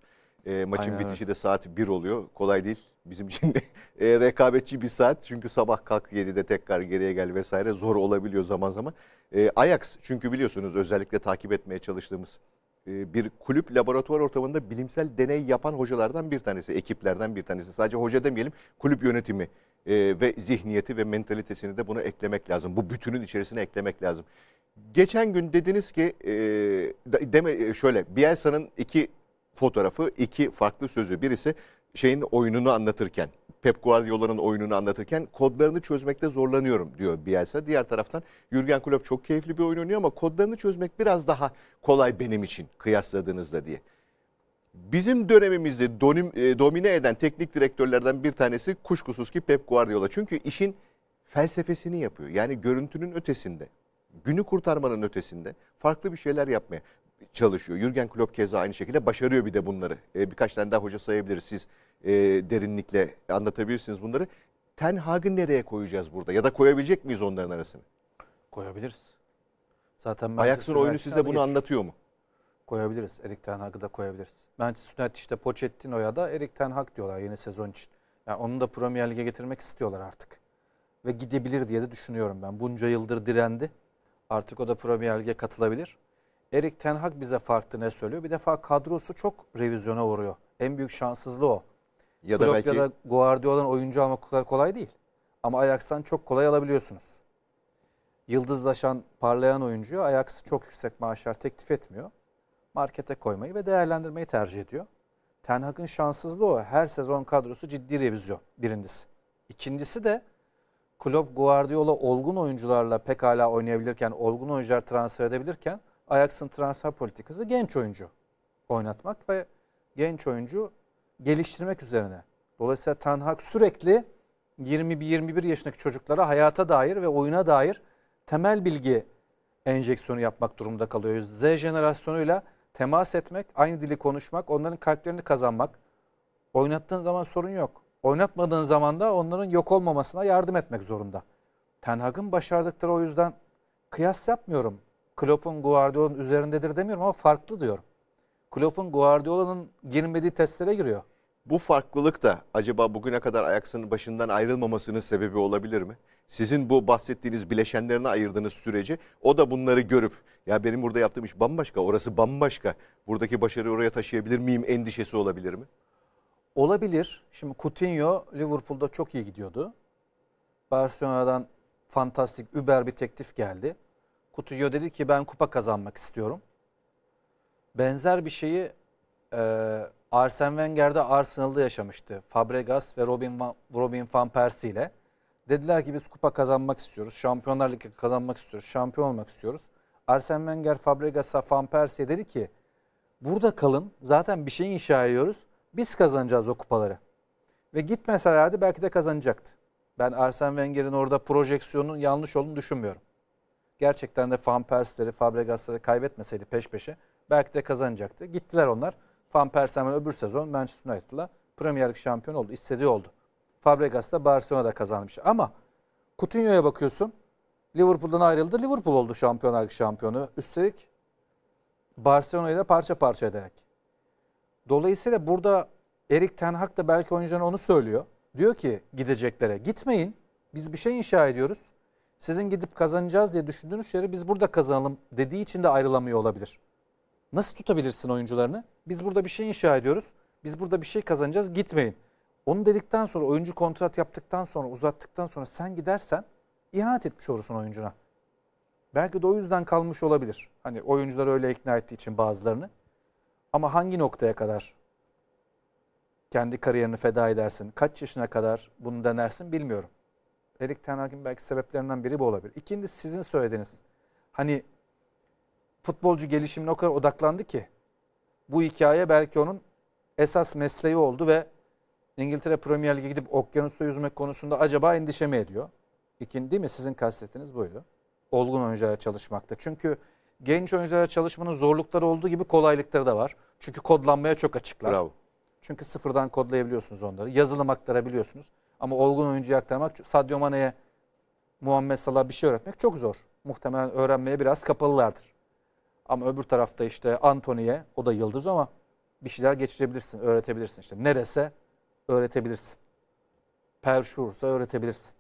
E, maçın Aynen bitişi öyle. de saat 1 oluyor. Kolay değil bizim için de *laughs* e, rekabetçi bir saat. Çünkü sabah kalk 7'de tekrar geriye gel vesaire zor olabiliyor zaman zaman. E, Ajax çünkü biliyorsunuz özellikle takip etmeye çalıştığımız e, bir kulüp laboratuvar ortamında bilimsel deney yapan hocalardan bir tanesi, ekiplerden bir tanesi. Sadece hoca demeyelim kulüp yönetimi e, ve zihniyeti ve mentalitesini de bunu eklemek lazım. Bu bütünün içerisine eklemek lazım. Geçen gün dediniz ki e, deme e, şöyle Bielsa'nın iki fotoğrafı, iki farklı sözü. Birisi şeyin oyununu anlatırken, Pep Guardiola'nın oyununu anlatırken kodlarını çözmekte zorlanıyorum diyor Bielsa. Diğer taraftan Jürgen Klopp çok keyifli bir oyun oynuyor ama kodlarını çözmek biraz daha kolay benim için kıyasladığınızda diye. Bizim dönemimizi e, domine eden teknik direktörlerden bir tanesi kuşkusuz ki Pep Guardiola. Çünkü işin felsefesini yapıyor. Yani görüntünün ötesinde, günü kurtarmanın ötesinde farklı bir şeyler yapmaya çalışıyor. Jürgen Klopp keza aynı şekilde başarıyor bir de bunları. E, birkaç tane daha hoca sayabiliriz. Siz e, derinlikle anlatabilirsiniz bunları. Ten Hag'ın nereye koyacağız burada? Ya da koyabilecek miyiz onların arasını? Koyabiliriz. Zaten Ajax'ın oyunu size bunu geçiyor. anlatıyor mu? Koyabiliriz. Erik Ten Hag'ı da koyabiliriz. Manchester United işte Pochettino'ya da Erik Ten Hag diyorlar yeni sezon için. Yani onu da Premier Lig'e getirmek istiyorlar artık. Ve gidebilir diye de düşünüyorum ben. Bunca yıldır direndi. Artık o da Premier Lig'e katılabilir. Erik Ten Hag bize farklı ne söylüyor? Bir defa kadrosu çok revizyona uğruyor. En büyük şanssızlığı o. Ya Klopp da belki... ya da Guardiola'dan oyuncu almak kadar kolay değil. Ama Ajax'tan çok kolay alabiliyorsunuz. Yıldızlaşan, parlayan oyuncuyu Ajax çok yüksek maaşlar teklif etmiyor. Markete koymayı ve değerlendirmeyi tercih ediyor. Ten Hag'ın şanssızlığı o. Her sezon kadrosu ciddi revizyon birincisi. İkincisi de Klopp Guardiola olgun oyuncularla pekala oynayabilirken, olgun oyuncular transfer edebilirken Ajax'ın transfer politikası genç oyuncu oynatmak ve genç oyuncu geliştirmek üzerine. Dolayısıyla Ten Hag sürekli 21-21 yaşındaki çocuklara hayata dair ve oyuna dair temel bilgi enjeksiyonu yapmak durumunda kalıyor. Z jenerasyonuyla temas etmek, aynı dili konuşmak, onların kalplerini kazanmak. Oynattığın zaman sorun yok. Oynatmadığın zaman da onların yok olmamasına yardım etmek zorunda. Ten Hag'ın başardıkları o yüzden kıyas yapmıyorum. Klopp'un Guardiola'nın üzerindedir demiyorum ama farklı diyorum. Klopp'un Guardiola'nın girmediği testlere giriyor. Bu farklılık da acaba bugüne kadar Ajax'ın başından ayrılmamasının sebebi olabilir mi? Sizin bu bahsettiğiniz bileşenlerine ayırdığınız süreci o da bunları görüp ya benim burada yaptığım iş bambaşka, orası bambaşka. Buradaki başarıyı oraya taşıyabilir miyim endişesi olabilir mi? Olabilir. Şimdi Coutinho Liverpool'da çok iyi gidiyordu. Barcelona'dan fantastik, über bir teklif geldi. Kutuyo dedi ki ben kupa kazanmak istiyorum. Benzer bir şeyi e, Arsene Wenger'de Arsenal'da yaşamıştı. Fabregas ve Robin Van, Robin Van Persie ile. Dediler ki biz kupa kazanmak istiyoruz. Şampiyonlar Ligi kazanmak istiyoruz. Şampiyon olmak istiyoruz. Arsene Wenger Fabregas'a Van Persie'ye dedi ki burada kalın. Zaten bir şey inşa ediyoruz. Biz kazanacağız o kupaları. Ve gitmeselerdi belki de kazanacaktı. Ben Arsene Wenger'in orada projeksiyonun yanlış olduğunu düşünmüyorum gerçekten de Van Persleri, Fabregas'ları kaybetmeseydi peş peşe belki de kazanacaktı. Gittiler onlar. Van Persie hemen öbür sezon Manchester United'la Premier Lig şampiyon oldu. İstediği oldu. Fabregas da Barcelona'da kazanmış. Ama Coutinho'ya bakıyorsun. Liverpool'dan ayrıldı. Liverpool oldu şampiyonlar şampiyonu. Üstelik Barcelona'yı da parça parça ederek. Dolayısıyla burada Erik Ten Hag da belki oyuncularına onu söylüyor. Diyor ki gideceklere gitmeyin. Biz bir şey inşa ediyoruz sizin gidip kazanacağız diye düşündüğünüz yeri biz burada kazanalım dediği için de ayrılamıyor olabilir. Nasıl tutabilirsin oyuncularını? Biz burada bir şey inşa ediyoruz. Biz burada bir şey kazanacağız. Gitmeyin. Onu dedikten sonra oyuncu kontrat yaptıktan sonra uzattıktan sonra sen gidersen ihanet etmiş olursun oyuncuna. Belki de o yüzden kalmış olabilir. Hani oyuncular öyle ikna ettiği için bazılarını. Ama hangi noktaya kadar kendi kariyerini feda edersin? Kaç yaşına kadar bunu denersin bilmiyorum. Erik Ten Hag'in belki sebeplerinden biri bu olabilir. İkinci sizin söylediğiniz hani futbolcu gelişimine o kadar odaklandı ki bu hikaye belki onun esas mesleği oldu ve İngiltere Premier Lig'e gidip okyanusta yüzmek konusunda acaba endişe mi ediyor? İkin değil mi? Sizin kastettiğiniz buydu. Olgun oyunculara çalışmakta. Çünkü genç oyunculara çalışmanın zorlukları olduğu gibi kolaylıkları da var. Çünkü kodlanmaya çok açıklar. Bravo. Çünkü sıfırdan kodlayabiliyorsunuz onları. Yazılım aktarabiliyorsunuz. Ama olgun oyuncuya aktarmak, Sadio Mane'ye Muhammed Salah bir şey öğretmek çok zor. Muhtemelen öğrenmeye biraz kapalılardır. Ama öbür tarafta işte Antony'e, o da yıldız ama bir şeyler geçirebilirsin, öğretebilirsin. İşte nerese öğretebilirsin. Perşursa öğretebilirsin.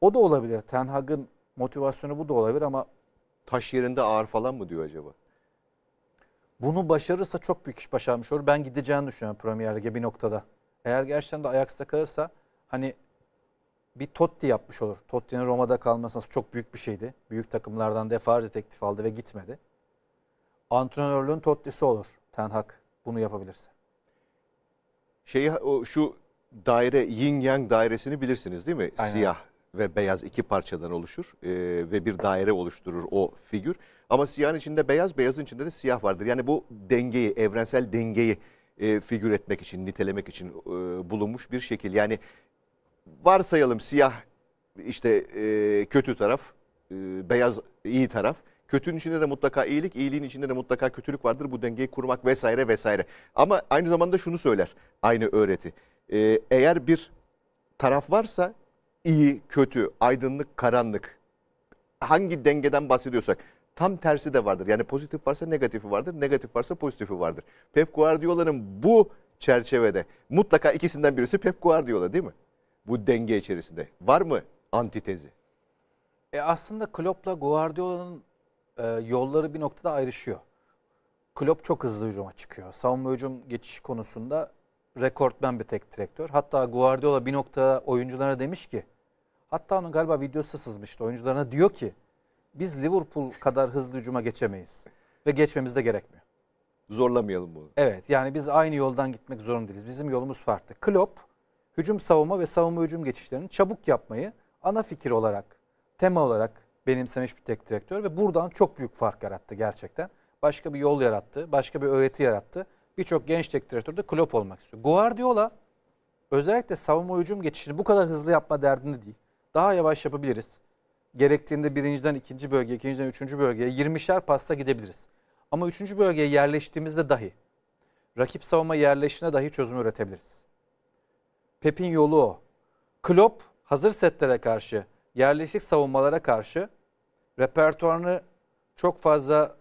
O da olabilir. Ten Hag'ın motivasyonu bu da olabilir ama... Taş yerinde ağır falan mı diyor acaba? Bunu başarırsa çok büyük iş başarmış olur. Ben gideceğini düşünüyorum Premier Lig'e bir noktada. Eğer gerçekten de Ajax'ta kalırsa hani bir Totti yapmış olur. Totti'nin Roma'da kalması çok büyük bir şeydi. Büyük takımlardan defalarca teklif aldı ve gitmedi. Antrenörlüğün Totti'si olur Ten Hag bunu yapabilirse. Şeyi, o, şu daire yin yang dairesini bilirsiniz değil mi? Aynen. Siyah ve beyaz iki parçadan oluşur ee, ve bir daire oluşturur o figür. Ama siyahın içinde beyaz, beyazın içinde de siyah vardır. Yani bu dengeyi, evrensel dengeyi e, figür etmek için, nitelemek için e, bulunmuş bir şekil. Yani varsayalım siyah işte e, kötü taraf, e, beyaz iyi taraf. Kötünün içinde de mutlaka iyilik, iyiliğin içinde de mutlaka kötülük vardır. Bu dengeyi kurmak vesaire vesaire. Ama aynı zamanda şunu söyler aynı öğreti. E, eğer bir taraf varsa iyi, kötü, aydınlık, karanlık hangi dengeden bahsediyorsak tam tersi de vardır. Yani pozitif varsa negatifi vardır, negatif varsa pozitifi vardır. Pep Guardiola'nın bu çerçevede mutlaka ikisinden birisi Pep Guardiola değil mi? bu denge içerisinde. Var mı antitezi? E aslında Klopp'la Guardiola'nın e, yolları bir noktada ayrışıyor. Klopp çok hızlı hücuma çıkıyor. Savunma hücum geçiş konusunda rekortmen bir tek direktör. Hatta Guardiola bir noktada oyuncularına demiş ki, hatta onun galiba videosu sızmıştı. Oyuncularına diyor ki, biz Liverpool kadar hızlı hücuma geçemeyiz ve geçmemiz de gerekmiyor. Zorlamayalım bunu. Evet yani biz aynı yoldan gitmek zorunda Bizim yolumuz farklı. Klopp hücum savunma ve savunma hücum geçişlerini çabuk yapmayı ana fikir olarak, tema olarak benimsemiş bir tek direktör ve buradan çok büyük fark yarattı gerçekten. Başka bir yol yarattı, başka bir öğreti yarattı. Birçok genç tek direktör de klop olmak istiyor. Guardiola özellikle savunma hücum geçişini bu kadar hızlı yapma derdinde değil. Daha yavaş yapabiliriz. Gerektiğinde birinciden ikinci bölge, ikinciden üçüncü bölgeye 20'şer pasta gidebiliriz. Ama üçüncü bölgeye yerleştiğimizde dahi rakip savunma yerleşine dahi çözüm üretebiliriz. Pep'in yolu o. Klopp hazır setlere karşı, yerleşik savunmalara karşı repertuarını çok fazla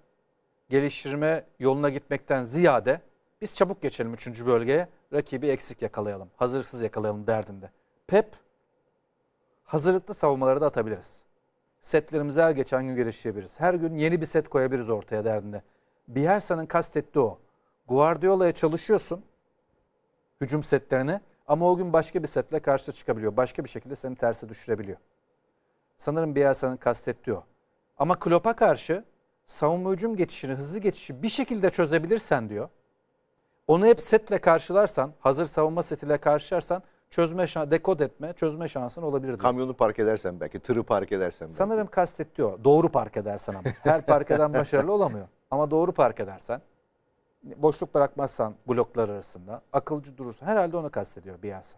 geliştirme yoluna gitmekten ziyade biz çabuk geçelim 3. bölgeye, rakibi eksik yakalayalım, hazırsız yakalayalım derdinde. Pep hazırlıklı savunmaları da atabiliriz. Setlerimizi her geçen gün geliştirebiliriz. Her gün yeni bir set koyabiliriz ortaya derdinde. Bielsa'nın kastettiği o. Guardiola'ya çalışıyorsun hücum setlerini ama o gün başka bir setle karşı çıkabiliyor. Başka bir şekilde seni terse düşürebiliyor. Sanırım Bielsa'nın kastetti o. Ama Klopp'a karşı savunma hücum geçişini, hızlı geçişi bir şekilde çözebilirsen diyor. Onu hep setle karşılarsan, hazır savunma setiyle karşılarsan çözme şansı, dekod etme, çözme şansın olabilir. Kamyonu park edersen belki, tırı park edersen belki. Sanırım kastetti o. Doğru park edersen ama. Her park eden başarılı olamıyor. Ama doğru park edersen boşluk bırakmazsan bloklar arasında akılcı durursun. Herhalde onu kastediyor Bielsa.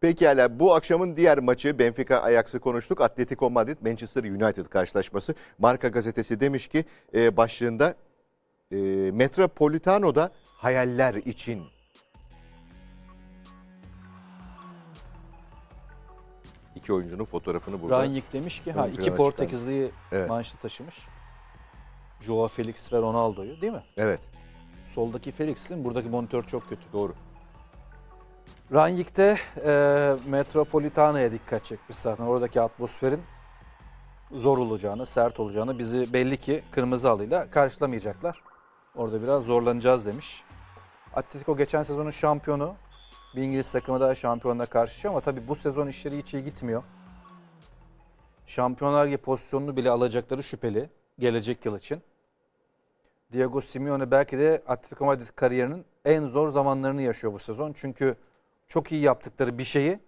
Pekala bu akşamın diğer maçı Benfica Ajax'ı konuştuk. Atletico Madrid Manchester United karşılaşması. Marka gazetesi demiş ki e, başlığında e, Metropolitano'da hayaller için iki oyuncunun fotoğrafını burada. Ryan yik demiş ki ha iki portekizli evet. manşlı taşımış. Joao Felix ve Ronaldo'yu değil mi? Evet soldaki Felix'in buradaki monitör çok kötü. Doğru. Ranyik'te e, Metropolitana'ya dikkat çekmiş zaten. Oradaki atmosferin zor olacağını, sert olacağını bizi belli ki kırmızı alıyla karşılamayacaklar. Orada biraz zorlanacağız demiş. Atletico geçen sezonun şampiyonu. Bir İngiliz takımı daha şampiyonla karşılaşıyor ama tabii bu sezon işleri hiç iyi gitmiyor. Şampiyonlar Ligi pozisyonunu bile alacakları şüpheli gelecek yıl için. Diego Simeone belki de Atletico Madrid kariyerinin en zor zamanlarını yaşıyor bu sezon. Çünkü çok iyi yaptıkları bir şeyi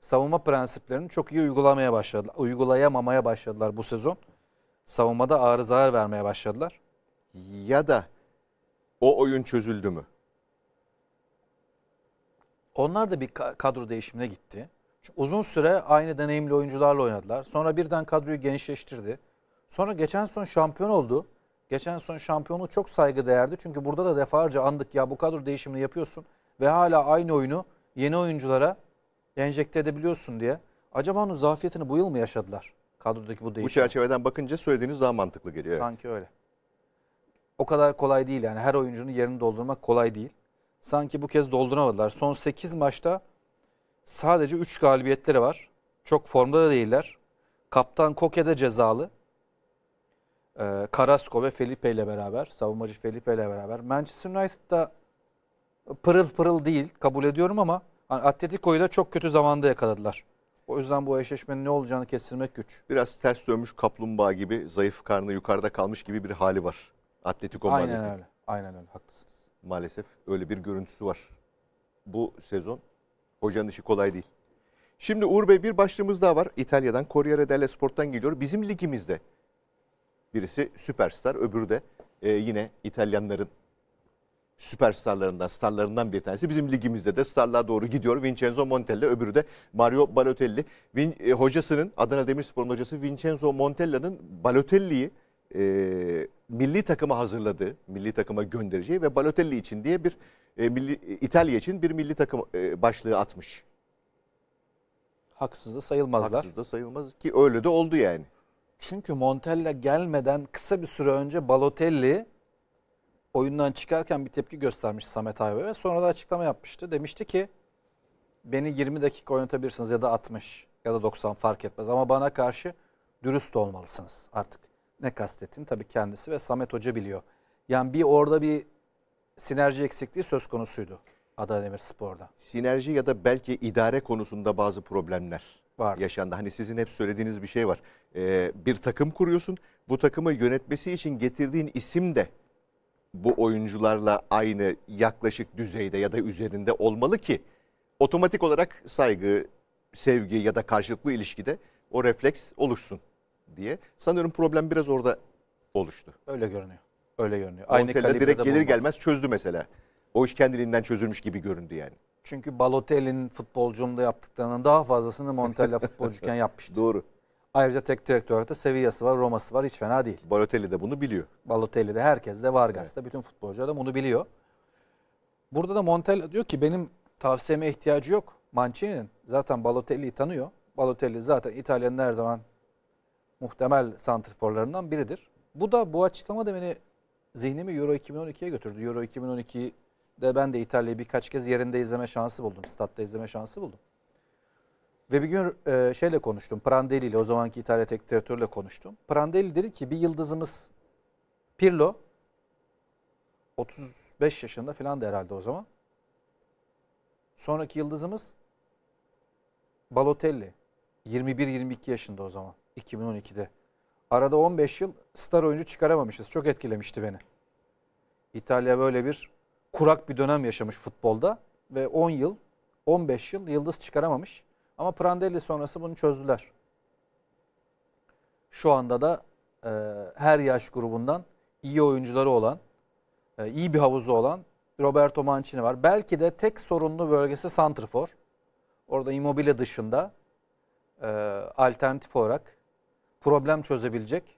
savunma prensiplerini çok iyi uygulamaya başladılar. Uygulayamamaya başladılar bu sezon. Savunmada arızalar vermeye başladılar. Ya da o oyun çözüldü mü? Onlar da bir kadro değişimine gitti. Çünkü uzun süre aynı deneyimli oyuncularla oynadılar. Sonra birden kadroyu gençleştirdi. Sonra geçen son şampiyon oldu. Geçen son şampiyonu çok saygı değerdi. Çünkü burada da defalarca andık ya bu kadro değişimini yapıyorsun ve hala aynı oyunu yeni oyunculara enjekte edebiliyorsun diye. Acaba onun zafiyetini bu yıl mı yaşadılar? Kadrodaki bu değişim. Bu çerçeveden bakınca söylediğiniz daha mantıklı geliyor. Sanki öyle. O kadar kolay değil yani her oyuncunun yerini doldurmak kolay değil. Sanki bu kez dolduramadılar. Son 8 maçta sadece 3 galibiyetleri var. Çok formda da değiller. Kaptan Koke de cezalı e, Carrasco ve Felipe ile beraber, savunmacı Felipe ile beraber. Manchester United da pırıl pırıl değil kabul ediyorum ama hani Atletico'yu da çok kötü zamanda yakaladılar. O yüzden bu eşleşmenin ne olacağını kestirmek güç. Biraz ters dönmüş kaplumbağa gibi zayıf karnı yukarıda kalmış gibi bir hali var. Atletico Madrid. Aynen öyle. Aynen öyle haklısınız. Maalesef öyle bir görüntüsü var. Bu sezon hocanın işi kolay değil. Şimdi Uğur Bey bir başlığımız daha var. İtalya'dan Corriere dello Sport'tan geliyor. Bizim ligimizde Birisi süperstar, öbürü de e, yine İtalyanların süperstarlarından, starlarından bir tanesi. Bizim ligimizde de starlığa doğru gidiyor. Vincenzo Montella, öbürü de Mario Balotelli. Vin, e, hocasının, Adana Demirspor'un hocası Vincenzo Montella'nın Balotelli'yi e, milli takıma hazırladığı, milli takıma göndereceği ve Balotelli için diye bir e, milli, İtalya için bir milli takım e, başlığı atmış. Haksız da sayılmazlar. Haksız da sayılmaz ki öyle de oldu yani. Çünkü Montella gelmeden kısa bir süre önce Balotelli oyundan çıkarken bir tepki göstermiş Samet Ayva ve sonra da açıklama yapmıştı. Demişti ki beni 20 dakika oynatabilirsiniz ya da 60 ya da 90 fark etmez ama bana karşı dürüst olmalısınız artık. Ne kastettin? tabii kendisi ve Samet Hoca biliyor. Yani bir orada bir sinerji eksikliği söz konusuydu Adana Demirspor'da. Sinerji ya da belki idare konusunda bazı problemler Vardı. yaşandı. Hani sizin hep söylediğiniz bir şey var. E, bir takım kuruyorsun. Bu takımı yönetmesi için getirdiğin isim de bu oyuncularla aynı yaklaşık düzeyde ya da üzerinde olmalı ki otomatik olarak saygı, sevgi ya da karşılıklı ilişkide o refleks oluşsun diye. Sanıyorum problem biraz orada oluştu. Öyle görünüyor. Öyle görünüyor. Aynı Montella direkt gelir bulmak. gelmez çözdü mesela. O iş kendiliğinden çözülmüş gibi göründü yani. Çünkü Balotelli'nin futbolcumda yaptıklarının daha fazlasını Montella futbolcuken yapmıştı. *laughs* Doğru. Ayrıca tek direktörde Sevilla'sı var, Roma'sı var. Hiç fena değil. Balotelli de bunu biliyor. Balotelli de herkes de Vargas da bütün futbolcular da bunu biliyor. Burada da Montel diyor ki benim tavsiyeme ihtiyacı yok. Mancini'nin zaten Balotelli'yi tanıyor. Balotelli zaten İtalya'nın her zaman muhtemel santriforlarından biridir. Bu da bu açıklama da beni zihnimi Euro 2012'ye götürdü. Euro 2012'de ben de İtalya'yı birkaç kez yerinde izleme şansı buldum. Statta izleme şansı buldum. Ve bir gün e, şeyle konuştum. Prandelli ile o zamanki İtalya teknik direktörüyle konuştum. Prandelli dedi ki bir yıldızımız Pirlo 35 yaşında falan da herhalde o zaman. Sonraki yıldızımız Balotelli 21-22 yaşında o zaman 2012'de. Arada 15 yıl star oyuncu çıkaramamışız. Çok etkilemişti beni. İtalya böyle bir kurak bir dönem yaşamış futbolda ve 10 yıl, 15 yıl yıldız çıkaramamış. Ama Prandelli sonrası bunu çözdüler. Şu anda da e, her yaş grubundan iyi oyuncuları olan, e, iyi bir havuzu olan Roberto Mancini var. Belki de tek sorunlu bölgesi Santrfor. Orada Immobile dışında e, alternatif olarak problem çözebilecek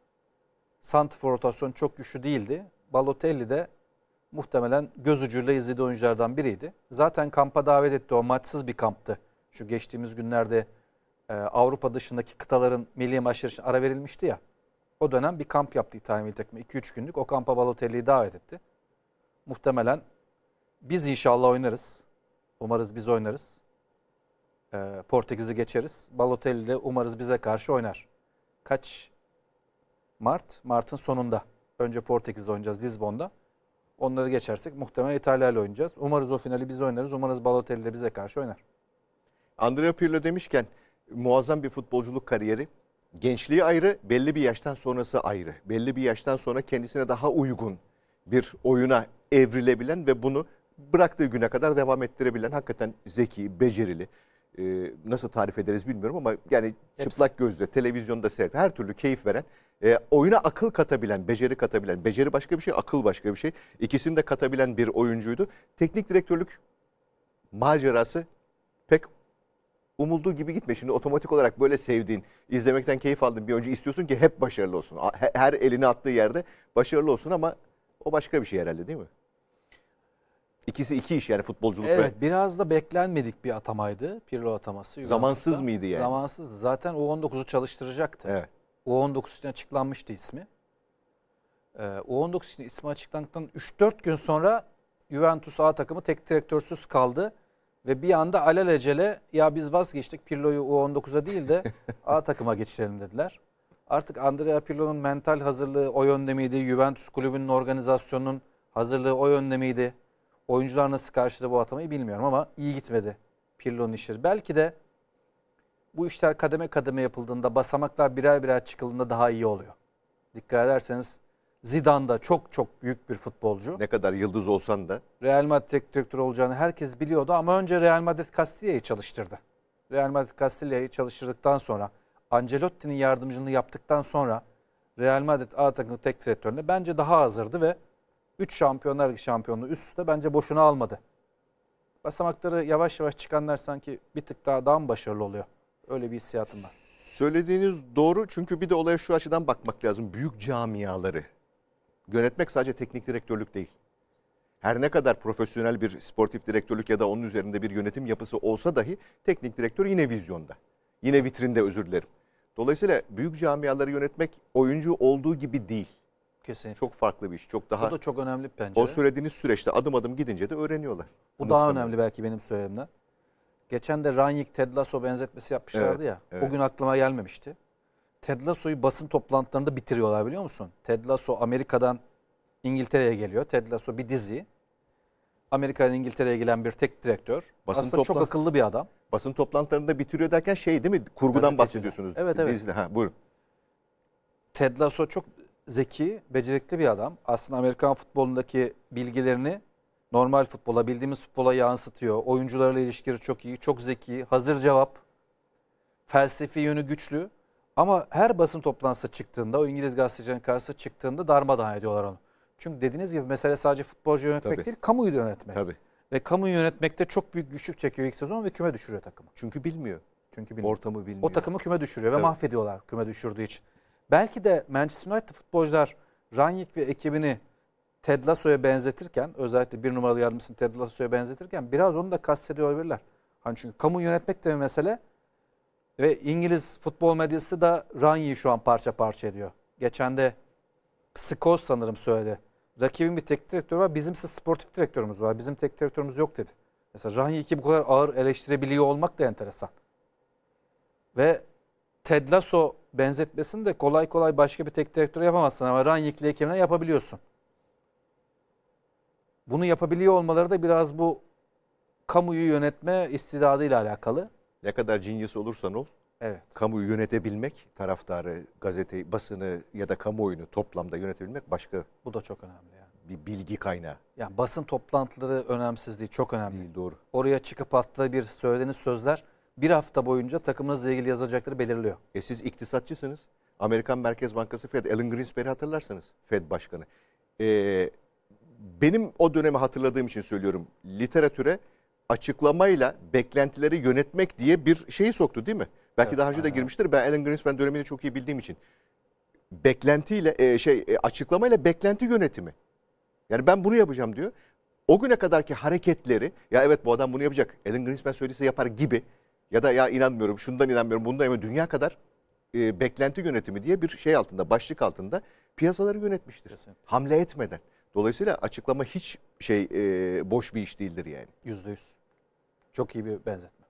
Santrfor rotasyonu çok güçlü değildi. Balotelli de muhtemelen göz ucuyla izlediği oyunculardan biriydi. Zaten kampa davet etti o maçsız bir kamptı şu geçtiğimiz günlerde e, Avrupa dışındaki kıtaların milli maçları için ara verilmişti ya. O dönem bir kamp yaptı İtalya milli takımı 2-3 günlük. O kampa Balotelli'yi davet etti. Muhtemelen biz inşallah oynarız. Umarız biz oynarız. E, Portekiz'i geçeriz. Balotelli de umarız bize karşı oynar. Kaç? Mart. Mart'ın sonunda. Önce Portekiz'de oynayacağız Lisbon'da. Onları geçersek muhtemelen İtalya ile oynayacağız. Umarız o finali biz oynarız. Umarız Balotelli de bize karşı oynar. Andrea Pirlo demişken muazzam bir futbolculuk kariyeri. Gençliği ayrı, belli bir yaştan sonrası ayrı. Belli bir yaştan sonra kendisine daha uygun bir oyuna evrilebilen ve bunu bıraktığı güne kadar devam ettirebilen hakikaten zeki, becerili. Ee, nasıl tarif ederiz bilmiyorum ama yani Hepsi. çıplak gözle, televizyonda seyret, her türlü keyif veren, e, oyuna akıl katabilen, beceri katabilen, beceri başka bir şey, akıl başka bir şey. İkisini de katabilen bir oyuncuydu. Teknik direktörlük macerası pek umulduğu gibi gitme. Şimdi otomatik olarak böyle sevdiğin, izlemekten keyif aldığın bir oyuncu istiyorsun ki hep başarılı olsun. Her elini attığı yerde başarılı olsun ama o başka bir şey herhalde değil mi? İkisi iki iş yani futbolculuk evet, ve... Evet biraz da beklenmedik bir atamaydı Pirlo ataması. Zamansız mıydı yani? Zamansız. Zaten U19'u çalıştıracaktı. Evet. U19 için açıklanmıştı ismi. Ee, U19 için ismi açıklandıktan 3-4 gün sonra Juventus A takımı tek direktörsüz kaldı. Ve bir anda alelacele ya biz vazgeçtik Pirlo'yu U19'a değil de A *laughs* takıma geçirelim dediler. Artık Andrea Pirlo'nun mental hazırlığı o yönde miydi? Juventus kulübünün organizasyonunun hazırlığı o yönde miydi? Oyuncular nasıl karşıladı bu atamayı bilmiyorum ama iyi gitmedi Pirlo'nun işleri. Belki de bu işler kademe kademe yapıldığında, basamaklar birer birer çıkıldığında daha iyi oluyor. Dikkat ederseniz Zidane da çok çok büyük bir futbolcu. Ne kadar yıldız olsan da. Real Madrid direktör olacağını herkes biliyordu ama önce Real Madrid Castilla'yı çalıştırdı. Real Madrid Castilla'yı çalıştırdıktan sonra Ancelotti'nin yardımcılığını yaptıktan sonra Real Madrid A takımı tek direktörüne bence daha hazırdı ve 3 şampiyonlar şampiyonluğu üst üste bence boşuna almadı. Basamakları yavaş yavaş çıkanlar sanki bir tık daha daha mı başarılı oluyor? Öyle bir hissiyatım var. Söylediğiniz doğru çünkü bir de olaya şu açıdan bakmak lazım. Büyük camiaları yönetmek sadece teknik direktörlük değil. Her ne kadar profesyonel bir sportif direktörlük ya da onun üzerinde bir yönetim yapısı olsa dahi teknik direktör yine vizyonda. Yine vitrinde özür dilerim. Dolayısıyla büyük camiaları yönetmek oyuncu olduğu gibi değil. Kesin. Çok farklı bir iş. Çok daha Bu da çok önemli bir pencere. O söylediğiniz süreçte adım adım gidince de öğreniyorlar. Bu Unutmayın. daha önemli belki benim söylemden. Geçen de Ranyik Ted Lasso benzetmesi yapmışlardı evet, ya. Evet. O gün aklıma gelmemişti. Ted Lasso'yu basın toplantılarında bitiriyorlar biliyor musun? Ted Lasso Amerika'dan İngiltere'ye geliyor. Ted Lasso bir dizi. Amerika'dan İngiltere'ye gelen bir tek direktör. Basın Aslında toplan- çok akıllı bir adam. Basın toplantılarında bitiriyor derken şey değil mi? Kurgudan Gazeteci. bahsediyorsunuz. Evet evet. Dizide. Ha, buyurun. Ted Lasso çok zeki, becerikli bir adam. Aslında Amerikan futbolundaki bilgilerini normal futbola, bildiğimiz futbola yansıtıyor. Oyuncularla ilişkileri çok iyi, çok zeki, hazır cevap. Felsefi yönü güçlü. Ama her basın toplantısı çıktığında, o İngiliz gazetecinin karşısına çıktığında darmadağın ediyorlar onu. Çünkü dediğiniz gibi mesele sadece futbolcu yönetmek Tabii. değil, kamuyu yönetmek. Tabii. Ve kamu yönetmekte çok büyük güçlük çekiyor ilk sezon ve küme düşürüyor takımı. Çünkü bilmiyor. Çünkü bilmiyor. Ortamı bilmiyor. O takımı küme düşürüyor Tabii. ve mahvediyorlar küme düşürdüğü için. Belki de Manchester United futbolcular Rangnick ve ekibini Ted Lasso'ya benzetirken, özellikle bir numaralı yardımcısını Ted Lasso'ya benzetirken biraz onu da kastediyor olabilirler. Hani çünkü kamu yönetmek de bir mesele ve İngiliz futbol medyası da Ranyi'yi şu an parça parça ediyor. Geçen de Psikoz sanırım söyledi. Rakibin bir teknik direktörü var. Bizim ise sportif direktörümüz var. Bizim teknik direktörümüz yok dedi. Mesela Ranyi ki bu kadar ağır eleştirebiliyor olmak da enteresan. Ve Ted Lasso benzetmesini de kolay kolay başka bir teknik direktöre yapamazsın ama Ranyik'le ekibine yapabiliyorsun. Bunu yapabiliyor olmaları da biraz bu kamuyu yönetme istidadıyla alakalı. Ne kadar cinyes olursan ol, evet. kamuyu yönetebilmek, taraftarı, gazeteyi, basını ya da kamuoyunu toplamda yönetebilmek başka. Bu da çok önemli yani. Bir bilgi kaynağı. Yani basın toplantıları önemsizliği çok önemli. Değil, doğru. Oraya çıkıp attığı bir söylediğiniz sözler bir hafta boyunca takımınızla ilgili yazılacakları belirliyor. E siz iktisatçısınız. Amerikan Merkez Bankası Fed, Alan Greenspanı hatırlarsanız Fed Başkanı. Ee, benim o dönemi hatırladığım için söylüyorum. Literatüre açıklamayla beklentileri yönetmek diye bir şeyi soktu değil mi? Belki evet, daha önce aynen. de girmiştir. Ben Alan Greenspan dönemini çok iyi bildiğim için. Beklentiyle e, şey e, açıklamayla beklenti yönetimi. Yani ben bunu yapacağım diyor. O güne kadarki hareketleri ya evet bu adam bunu yapacak. Alan Greenspan söylediyse yapar gibi ya da ya inanmıyorum şundan inanmıyorum bundan inanmıyorum. Dünya kadar e, beklenti yönetimi diye bir şey altında başlık altında piyasaları yönetmiştir. Kesinlikle. Hamle etmeden. Dolayısıyla açıklama hiç şey e, boş bir iş değildir yani. Yüzde yüz. Çok iyi bir benzetme.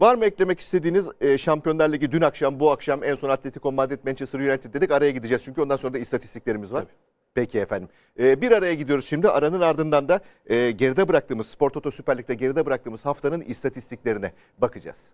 Var mı eklemek istediğiniz e, Şampiyonlar Ligi dün akşam, bu akşam en son Atletico Madrid, Manchester United dedik. Araya gideceğiz çünkü ondan sonra da istatistiklerimiz var. Tabii. Peki efendim. E, bir araya gidiyoruz şimdi. Aranın ardından da e, geride bıraktığımız, Spor Toto Süper Lig'de geride bıraktığımız haftanın istatistiklerine bakacağız.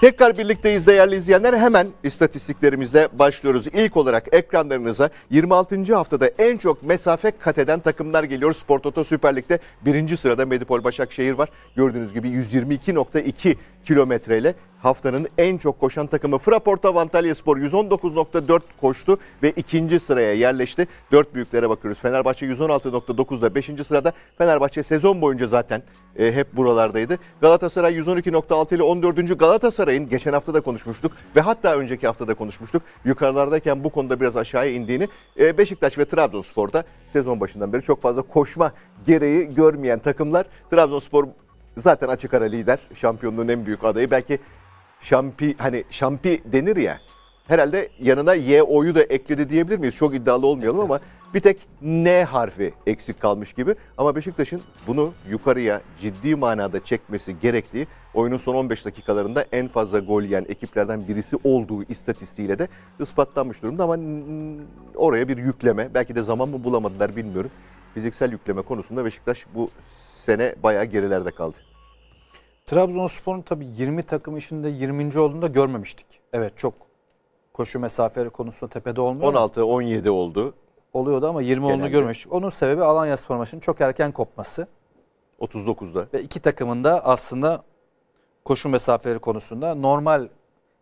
Tekrar birlikteyiz değerli izleyenler. Hemen istatistiklerimizle başlıyoruz. İlk olarak ekranlarınıza 26. haftada en çok mesafe kat eden takımlar geliyor. Spor Toto Süper Lig'de birinci sırada Medipol Başakşehir var. Gördüğünüz gibi 122.2 kilometreyle haftanın en çok koşan takımı Fraporta Antalya Spor 119.4 koştu ve ikinci sıraya yerleşti. Dört büyüklere bakıyoruz. Fenerbahçe 116.9'da 5. sırada. Fenerbahçe sezon boyunca zaten e, hep buralardaydı. Galatasaray 112.6 ile 14. Galatasaray'ın geçen hafta da konuşmuştuk ve hatta önceki hafta da konuşmuştuk. Yukarılardayken bu konuda biraz aşağıya indiğini e, Beşiktaş ve Trabzonspor'da sezon başından beri çok fazla koşma gereği görmeyen takımlar. Trabzonspor zaten açık ara lider. Şampiyonluğun en büyük adayı. Belki şampi hani şampi denir ya. Herhalde yanına YO'yu da ekledi diyebilir miyiz? Çok iddialı olmayalım ama bir tek N harfi eksik kalmış gibi. Ama Beşiktaş'ın bunu yukarıya ciddi manada çekmesi gerektiği oyunun son 15 dakikalarında en fazla gol yiyen ekiplerden birisi olduğu istatistiğiyle de ispatlanmış durumda. Ama oraya bir yükleme belki de zaman mı bulamadılar bilmiyorum. Fiziksel yükleme konusunda Beşiktaş bu sene bayağı gerilerde kaldı. Trabzonspor'un tabii 20 takım içinde 20. olduğunu da görmemiştik. Evet çok koşu mesafeleri konusunda tepede olmuyor. 16 17 oldu. Oluyordu ama 20 olduğunu görmemiştik. Onun sebebi Alanya Spor maçının çok erken kopması. 39'da. Ve iki takımın da aslında koşu mesafeleri konusunda normal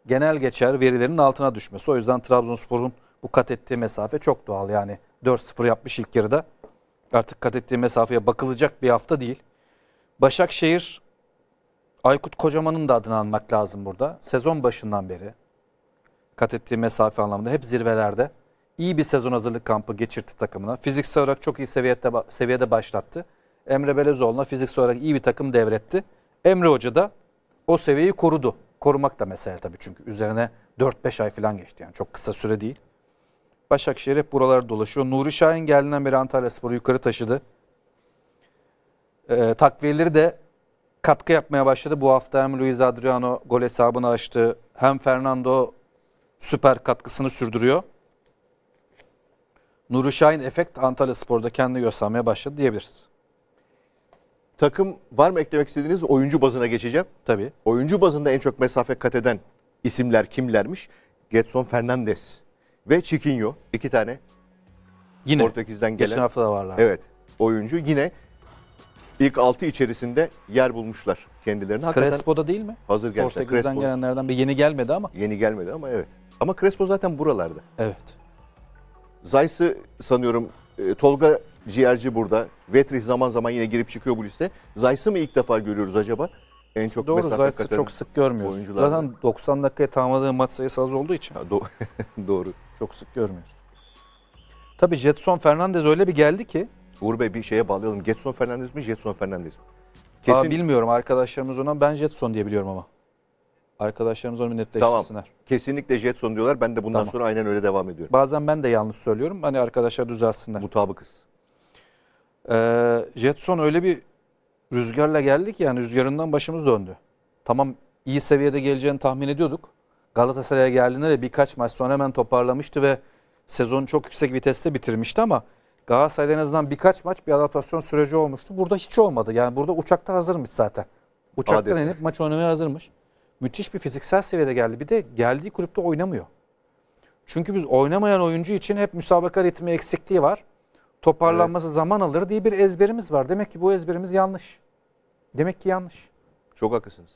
genel geçer verilerin altına düşmesi. O yüzden Trabzonspor'un bu kat ettiği mesafe çok doğal yani. 4-0 yapmış ilk yarıda. Artık kat ettiği mesafeye bakılacak bir hafta değil. Başakşehir Aykut Kocaman'ın da adını almak lazım burada. Sezon başından beri kat ettiği mesafe anlamında hep zirvelerde. İyi bir sezon hazırlık kampı geçirdi takımına. Fiziksel olarak çok iyi seviyede, seviyede başlattı. Emre Belezoğlu'na fiziksel olarak iyi bir takım devretti. Emre Hoca da o seviyeyi korudu. Korumak da mesele tabii çünkü. Üzerine 4-5 ay falan geçti yani çok kısa süre değil. Başakşehir hep buralara dolaşıyor. Nuri Şahin geldiğinden beri Antalya Spor'u yukarı taşıdı. Ee, takviyeleri de katkı yapmaya başladı. Bu hafta hem Luis Adriano gol hesabını açtı hem Fernando süper katkısını sürdürüyor. Nuri Şahin efekt Antalya Spor'da kendini göstermeye başladı diyebiliriz. Takım var mı eklemek istediğiniz oyuncu bazına geçeceğim. Tabii. Oyuncu bazında en çok mesafe kat eden isimler kimlermiş? Getson Fernandes ve Chiquinho iki tane Yine. Portekiz'den gelen. Geçen hafta da varlar. Evet oyuncu yine İlk 6 içerisinde yer bulmuşlar kendilerini. Hakikaten Crespo'da değil mi? Hazır gelmişler. Portekiz'den Crespo. gelenlerden biri yeni gelmedi ama. Yeni gelmedi ama evet. Ama Crespo zaten buralarda. Evet. Zayısı sanıyorum e, Tolga Ciğerci burada. Vetrih zaman zaman yine girip çıkıyor bu liste. Zaysı mı ilk defa görüyoruz acaba? En çok Doğru mesafe Zayt'sı çok sık görmüyoruz. Oyuncularda. Zaten 90 dakikaya tamamladığı maç sayısı az olduğu için. Ha, do *laughs* doğru. Çok sık görmüyoruz. Tabii Jetson Fernandez öyle bir geldi ki Uğur Bey bir şeye bağlayalım. Jetson Fernandez mi? Jetson Fernandez mi? Kesin... Aa, bilmiyorum arkadaşlarımız ona ben Jetson diye biliyorum ama. Arkadaşlarımız onu netleştirsinler. Tamam. Kesinlikle Jetson diyorlar. Ben de bundan tamam. sonra aynen öyle devam ediyorum. Bazen ben de yanlış söylüyorum. Hani arkadaşlar düzelsinler. Mutabıkız. Ee, Jetson öyle bir rüzgarla geldik yani rüzgarından başımız döndü. Tamam iyi seviyede geleceğini tahmin ediyorduk. Galatasaray'a geldiğinde de birkaç maç sonra hemen toparlamıştı ve sezonu çok yüksek viteste bitirmişti ama Galatasaray'da en azından birkaç maç bir adaptasyon süreci olmuştu. Burada hiç olmadı. Yani burada uçakta hazırmış zaten. Uçaktan Adeta. inip maç oynamaya hazırmış. Müthiş bir fiziksel seviyede geldi. Bir de geldiği kulüpte oynamıyor. Çünkü biz oynamayan oyuncu için hep müsabaka ritmi eksikliği var. Toparlanması evet. zaman alır diye bir ezberimiz var. Demek ki bu ezberimiz yanlış. Demek ki yanlış. Çok haklısınız.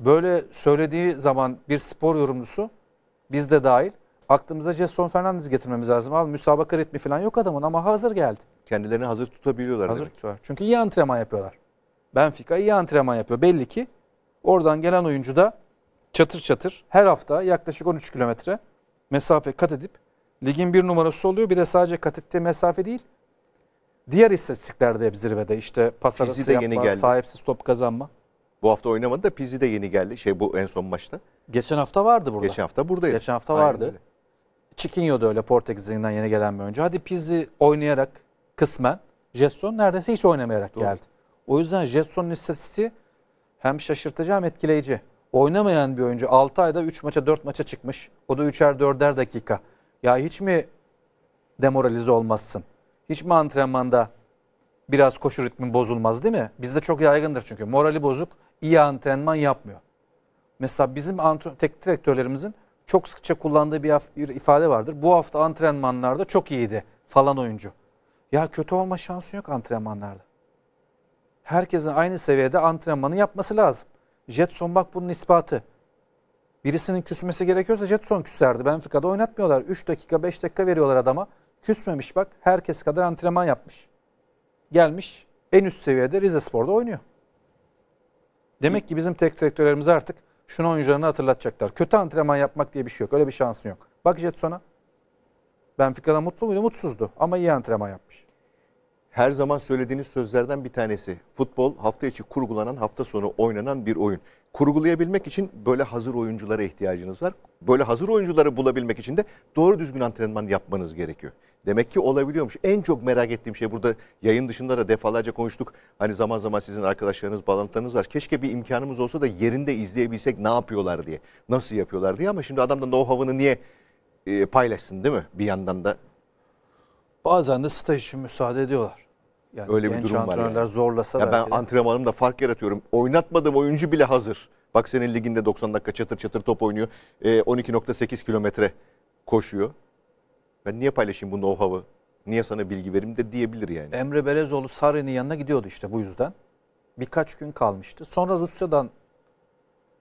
Böyle söylediği zaman bir spor yorumcusu biz de dahil aklımıza Jason Fernandez getirmemiz lazım. Al müsabaka ritmi falan yok adamın ama hazır geldi. Kendilerini hazır tutabiliyorlar. Hazır tutuyorlar. Çünkü iyi antrenman yapıyorlar. Benfica iyi antrenman yapıyor. Belli ki oradan gelen oyuncu da çatır çatır her hafta yaklaşık 13 kilometre mesafe kat edip ligin bir numarası oluyor. Bir de sadece kat ettiği mesafe değil. Diğer istatistiklerde hep zirvede. İşte pas arası de yapma, yeni geldi. sahipsiz top kazanma. Bu hafta oynamadı da Pizzi de yeni geldi. Şey bu en son maçta. Geçen hafta vardı burada. Geçen hafta buradaydı. Geçen hafta Aynen vardı. Öyle. Chiquinho da öyle Portekiz'den yeni gelen bir oyuncu. Hadi Pizzi oynayarak kısmen. Jetson neredeyse hiç oynamayarak Doğru. geldi. O yüzden Jetson'un istatistiği hem şaşırtıcı hem etkileyici. Oynamayan bir oyuncu 6 ayda 3 maça 4 maça çıkmış. O da 3'er 4'er dakika. Ya hiç mi demoralize olmazsın? Hiç mi antrenmanda biraz koşu ritmi bozulmaz değil mi? Bizde çok yaygındır çünkü. Morali bozuk, iyi antrenman yapmıyor. Mesela bizim teknik direktörlerimizin çok sıkça kullandığı bir ifade vardır. Bu hafta antrenmanlarda çok iyiydi falan oyuncu. Ya kötü olma şansı yok antrenmanlarda. Herkesin aynı seviyede antrenmanı yapması lazım. Jetson bak bunun ispatı. Birisinin küsmesi gerekiyorsa Jetson küserdi. Benfica'da oynatmıyorlar. 3 dakika 5 dakika veriyorlar adama. Küsmemiş bak herkes kadar antrenman yapmış. Gelmiş en üst seviyede Rize Spor'da oynuyor. Demek ki bizim tek direktörlerimiz artık şunu oyuncularını hatırlatacaklar. Kötü antrenman yapmak diye bir şey yok. Öyle bir şansın yok. Bak Jetson'a. Benfica'da mutlu muydu? Mutsuzdu. Ama iyi antrenman yapmış her zaman söylediğiniz sözlerden bir tanesi. Futbol hafta içi kurgulanan, hafta sonu oynanan bir oyun. Kurgulayabilmek için böyle hazır oyunculara ihtiyacınız var. Böyle hazır oyuncuları bulabilmek için de doğru düzgün antrenman yapmanız gerekiyor. Demek ki olabiliyormuş. En çok merak ettiğim şey burada yayın dışında da defalarca konuştuk. Hani zaman zaman sizin arkadaşlarınız, bağlantılarınız var. Keşke bir imkanımız olsa da yerinde izleyebilsek ne yapıyorlar diye. Nasıl yapıyorlar diye ama şimdi adam da know-how'ını niye e, paylaşsın değil mi? Bir yandan da. Bazen de staj için müsaade ediyorlar. Yani Öyle bir durum var. Yani. zorlasa ya ben de. antrenmanımda fark yaratıyorum. Oynatmadığım oyuncu bile hazır. Bak senin liginde 90 dakika çatır çatır top oynuyor. E, 12.8 kilometre koşuyor. Ben niye paylaşayım bu know-how'ı? Niye sana bilgi verim de diyebilir yani. Emre Belezoğlu Sarı'nın yanına gidiyordu işte bu yüzden. Birkaç gün kalmıştı. Sonra Rusya'dan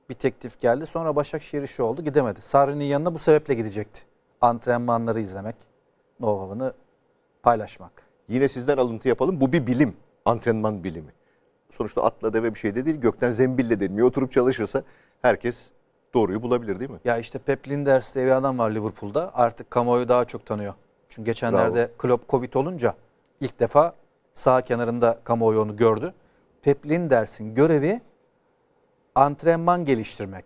bir teklif geldi. Sonra Başakşehir işi şey oldu gidemedi. Sarı'nın yanına bu sebeple gidecekti. Antrenmanları izlemek, know-how'ını paylaşmak. Yine sizden alıntı yapalım. Bu bir bilim. Antrenman bilimi. Sonuçta atla deve bir şey de değil. Gökten zembille denmiyor. Oturup çalışırsa herkes doğruyu bulabilir değil mi? Ya işte Pep Linders diye bir adam var Liverpool'da. Artık kamuoyu daha çok tanıyor. Çünkü geçenlerde Bravo. Klopp Covid olunca ilk defa sağ kenarında kamuoyu onu gördü. Pep Linders'in görevi antrenman geliştirmek.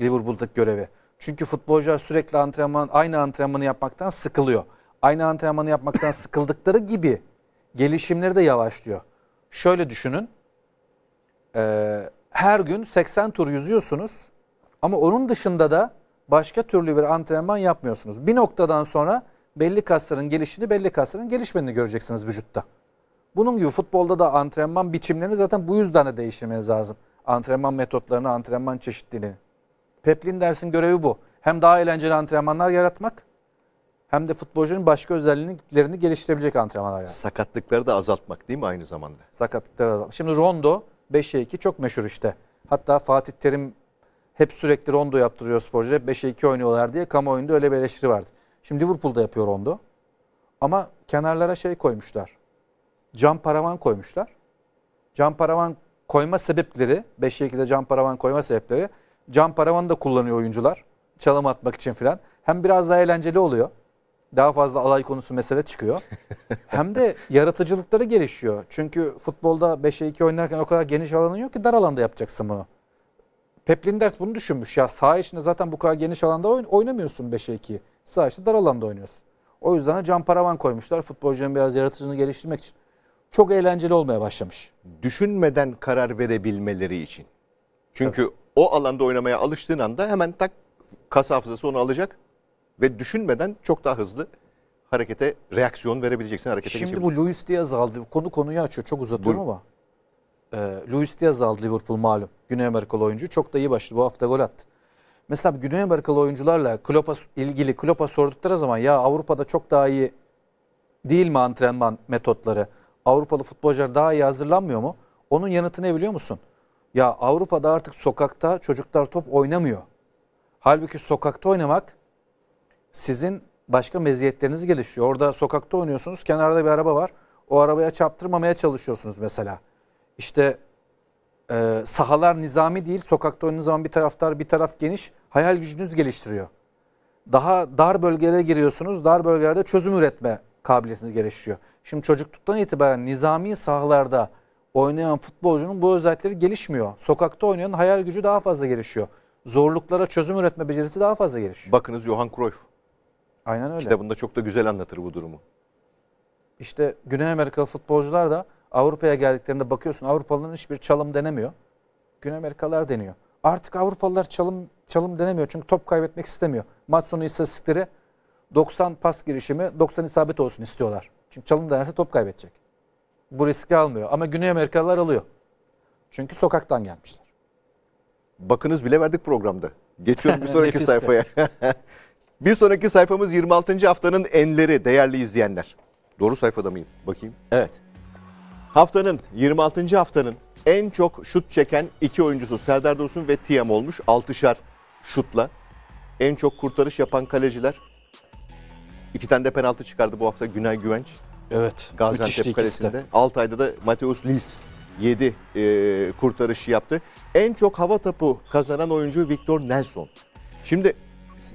Liverpool'daki görevi. Çünkü futbolcular sürekli antrenman, aynı antrenmanı yapmaktan sıkılıyor aynı antrenmanı yapmaktan sıkıldıkları gibi gelişimleri de yavaşlıyor. Şöyle düşünün. E, her gün 80 tur yüzüyorsunuz ama onun dışında da başka türlü bir antrenman yapmıyorsunuz. Bir noktadan sonra belli kasların gelişini, belli kasların gelişmediğini göreceksiniz vücutta. Bunun gibi futbolda da antrenman biçimlerini zaten bu yüzden de değiştirmeniz lazım. Antrenman metotlarını, antrenman çeşitliliğini. Peplin dersin görevi bu. Hem daha eğlenceli antrenmanlar yaratmak hem de futbolcunun başka özelliklerini geliştirebilecek antrenmanlar yani. Sakatlıkları da azaltmak değil mi aynı zamanda? Sakatlıkları azaltmak. Şimdi Rondo 5'e 2 çok meşhur işte. Hatta Fatih Terim hep sürekli Rondo yaptırıyor sporculara. 5'e 2 oynuyorlar diye kamuoyunda öyle bir eleştiri vardı. Şimdi Liverpool'da yapıyor Rondo. Ama kenarlara şey koymuşlar. Cam paravan koymuşlar. Cam paravan koyma sebepleri, 5'e 2'de cam paravan koyma sebepleri. Cam paravanı da kullanıyor oyuncular. Çalım atmak için filan. Hem biraz daha eğlenceli oluyor daha fazla alay konusu mesele çıkıyor. *laughs* Hem de yaratıcılıkları gelişiyor. Çünkü futbolda 5'e 2 oynarken o kadar geniş alanın yok ki dar alanda yapacaksın bunu. Pep Linders bunu düşünmüş. Ya saha içinde zaten bu kadar geniş alanda oyn oynamıyorsun 5'e 2'yi. Saha içinde dar alanda oynuyorsun. O yüzden cam paravan koymuşlar futbolcunun biraz yaratıcılığını geliştirmek için. Çok eğlenceli olmaya başlamış. Düşünmeden karar verebilmeleri için. Çünkü evet. o alanda oynamaya alıştığın anda hemen tak kas hafızası onu alacak ve düşünmeden çok daha hızlı harekete reaksiyon verebileceksin, harekete Şimdi bu Luis Diaz aldı. Konu konuyu açıyor. Çok uzatıyorum Buyurun. ama. E, Luis Diaz aldı Liverpool malum. Güney Amerikalı oyuncu. Çok da iyi başladı. Bu hafta gol attı. Mesela Güney Amerikalı oyuncularla Klopp'a ilgili Klopp'a sordukları zaman ya Avrupa'da çok daha iyi değil mi antrenman metotları? Avrupalı futbolcular daha iyi hazırlanmıyor mu? Onun yanıtı ne biliyor musun? Ya Avrupa'da artık sokakta çocuklar top oynamıyor. Halbuki sokakta oynamak sizin başka meziyetleriniz gelişiyor. Orada sokakta oynuyorsunuz, kenarda bir araba var. O arabaya çaptırmamaya çalışıyorsunuz mesela. İşte e, sahalar nizami değil, sokakta oynadığınız zaman bir taraftar, bir taraf geniş. Hayal gücünüz geliştiriyor. Daha dar bölgelere giriyorsunuz, dar bölgelerde çözüm üretme kabiliyetiniz gelişiyor. Şimdi çocukluktan itibaren nizami sahalarda oynayan futbolcunun bu özellikleri gelişmiyor. Sokakta oynayan hayal gücü daha fazla gelişiyor. Zorluklara çözüm üretme becerisi daha fazla gelişiyor. Bakınız Johan Cruyff Aynen öyle. Kitabında çok da güzel anlatır bu durumu. İşte Güney Amerikalı futbolcular da Avrupa'ya geldiklerinde bakıyorsun Avrupalıların hiçbir çalım denemiyor. Güney Amerikalılar deniyor. Artık Avrupalılar çalım çalım denemiyor çünkü top kaybetmek istemiyor. Maç sonu istatistikleri 90 pas girişimi 90 isabet olsun istiyorlar. Çünkü çalım denerse top kaybedecek. Bu riski almıyor ama Güney Amerikalılar alıyor. Çünkü sokaktan gelmişler. Bakınız bile verdik programda. Geçiyorum bir sonraki *laughs* sayfaya. *laughs* Bir sonraki sayfamız 26. haftanın enleri değerli izleyenler. Doğru sayfada mıyım? Bakayım. Evet. Haftanın 26. haftanın en çok şut çeken iki oyuncusu Serdar Dursun ve Tiam olmuş. 6'şar şutla. En çok kurtarış yapan kaleciler. İki tane de penaltı çıkardı bu hafta Günay Güvenç. Evet. Gaziantep kalesinde. Altay'da da Mateus Lis 7 e, kurtarışı yaptı. En çok hava tapu kazanan oyuncu Victor Nelson. Şimdi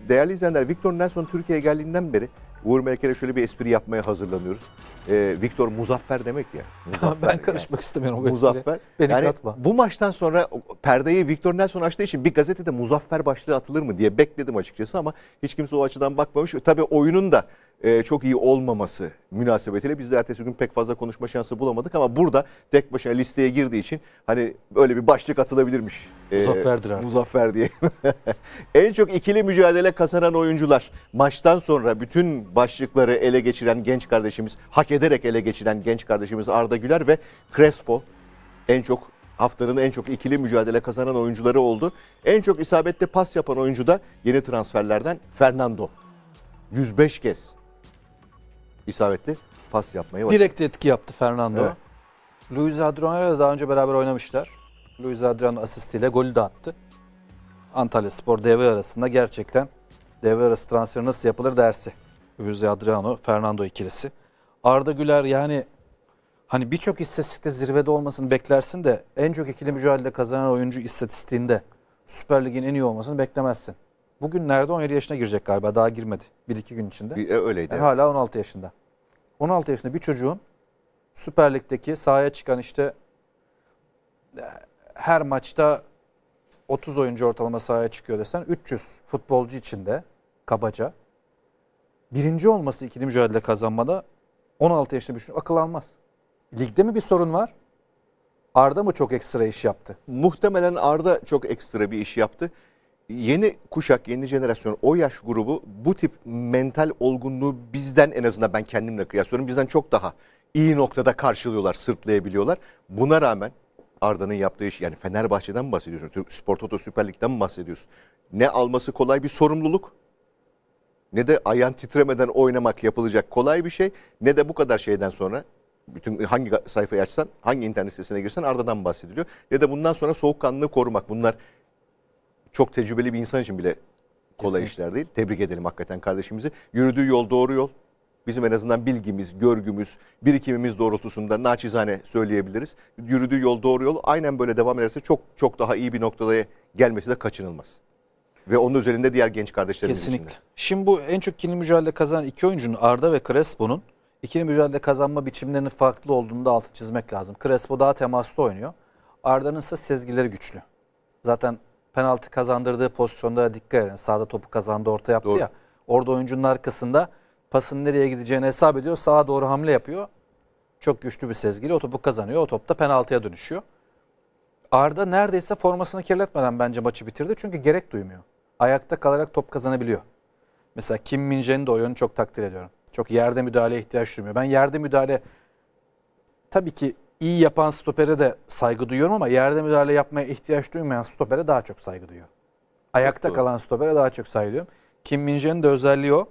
değerli izleyenler Victor Nelson Türkiye'ye geldiğinden beri Uğur Melker'e şöyle bir espri yapmaya hazırlanıyoruz. Ee, Victor Muzaffer demek ya. *laughs* Muzaffer ben karışmak yani. istemiyorum. O Muzaffer. Beni yani katma. Bu maçtan sonra perdeyi Victor Nelson açtığı için bir gazetede Muzaffer başlığı atılır mı diye bekledim açıkçası ama hiç kimse o açıdan bakmamış. Tabii oyunun da e, çok iyi olmaması münasebetiyle biz de ertesi gün pek fazla konuşma şansı bulamadık ama burada tek başına listeye girdiği için hani böyle bir başlık atılabilirmiş. E, Muzaffer'dir artık. Muzaffer diye. *laughs* en çok ikili mücadele kazanan oyuncular. Maçtan sonra bütün başlıkları ele geçiren genç kardeşimiz, hak ederek ele geçiren genç kardeşimiz Arda Güler ve Crespo en çok haftanın en çok ikili mücadele kazanan oyuncuları oldu. En çok isabetli pas yapan oyuncu da yeni transferlerden Fernando. 105 kez isabetli pas yapmayı başardı. Direkt etki yaptı Fernando. Evet. Luis Adriano da daha önce beraber oynamışlar. Luis Adriano asistiyle golü de attı. Antalya Spor devre arasında gerçekten devre arası transfer nasıl yapılır dersi. Luis Adriano, Fernando ikilisi. Arda Güler yani hani birçok istatistikte zirvede olmasını beklersin de en çok ikili mücadele kazanan oyuncu istatistiğinde Süper Lig'in en iyi olmasını beklemezsin. Bugün nerede 17 yaşına girecek galiba. Daha girmedi. 1-2 gün içinde. e, e öyleydi. E, hala 16 yaşında. 16 yaşında bir çocuğun Süper Lig'deki sahaya çıkan işte e, her maçta 30 oyuncu ortalama sahaya çıkıyor desen 300 futbolcu içinde kabaca birinci olması ikili mücadele kazanmada 16 yaşında bir şey akıl almaz. Ligde mi bir sorun var? Arda mı çok ekstra iş yaptı? Muhtemelen Arda çok ekstra bir iş yaptı yeni kuşak, yeni jenerasyon, o yaş grubu bu tip mental olgunluğu bizden en azından ben kendimle kıyaslıyorum. Bizden çok daha iyi noktada karşılıyorlar, sırtlayabiliyorlar. Buna rağmen Arda'nın yaptığı iş yani Fenerbahçe'den bahsediyorsun. Türk Spor Toto Süper Lig'den bahsediyorsun. Ne alması kolay bir sorumluluk ne de ayağın titremeden oynamak yapılacak kolay bir şey ne de bu kadar şeyden sonra bütün hangi sayfayı açsan, hangi internet sitesine girsen Arda'dan bahsediliyor. Ya da bundan sonra soğukkanlılığı korumak. Bunlar çok tecrübeli bir insan için bile kolay Kesinlikle. işler değil. Tebrik edelim hakikaten kardeşimizi. Yürüdüğü yol doğru yol. Bizim en azından bilgimiz, görgümüz, birikimimiz doğrultusunda naçizane söyleyebiliriz. Yürüdüğü yol doğru yol. Aynen böyle devam ederse çok çok daha iyi bir noktada gelmesi de kaçınılmaz. Ve onun üzerinde diğer genç kardeşlerimiz Kesinlikle. Içinde. Şimdi bu en çok ikili mücadele kazanan iki oyuncunun Arda ve Crespo'nun ikili mücadele kazanma biçimlerinin farklı olduğunu da altı çizmek lazım. Crespo daha temaslı oynuyor. Arda'nın ise sezgileri güçlü. Zaten penaltı kazandırdığı pozisyonda dikkat edin. Sağda topu kazandı orta yaptı doğru. ya. Orada oyuncunun arkasında pasın nereye gideceğini hesap ediyor. Sağa doğru hamle yapıyor. Çok güçlü bir sezgili, o topu kazanıyor. O top da penaltıya dönüşüyor. Arda neredeyse formasını kirletmeden bence maçı bitirdi. Çünkü gerek duymuyor. Ayakta kalarak top kazanabiliyor. Mesela Kim Minje'nin de oyunu çok takdir ediyorum. Çok yerde müdahale ihtiyaç duymuyor. Ben yerde müdahale tabii ki iyi yapan stopere de saygı duyuyorum ama yerde müdahale yapmaya ihtiyaç duymayan stopere daha çok saygı duyuyor. Ayakta çok kalan stopere daha çok saygı duyuyorum. Kim Minje'nin de özelliği o.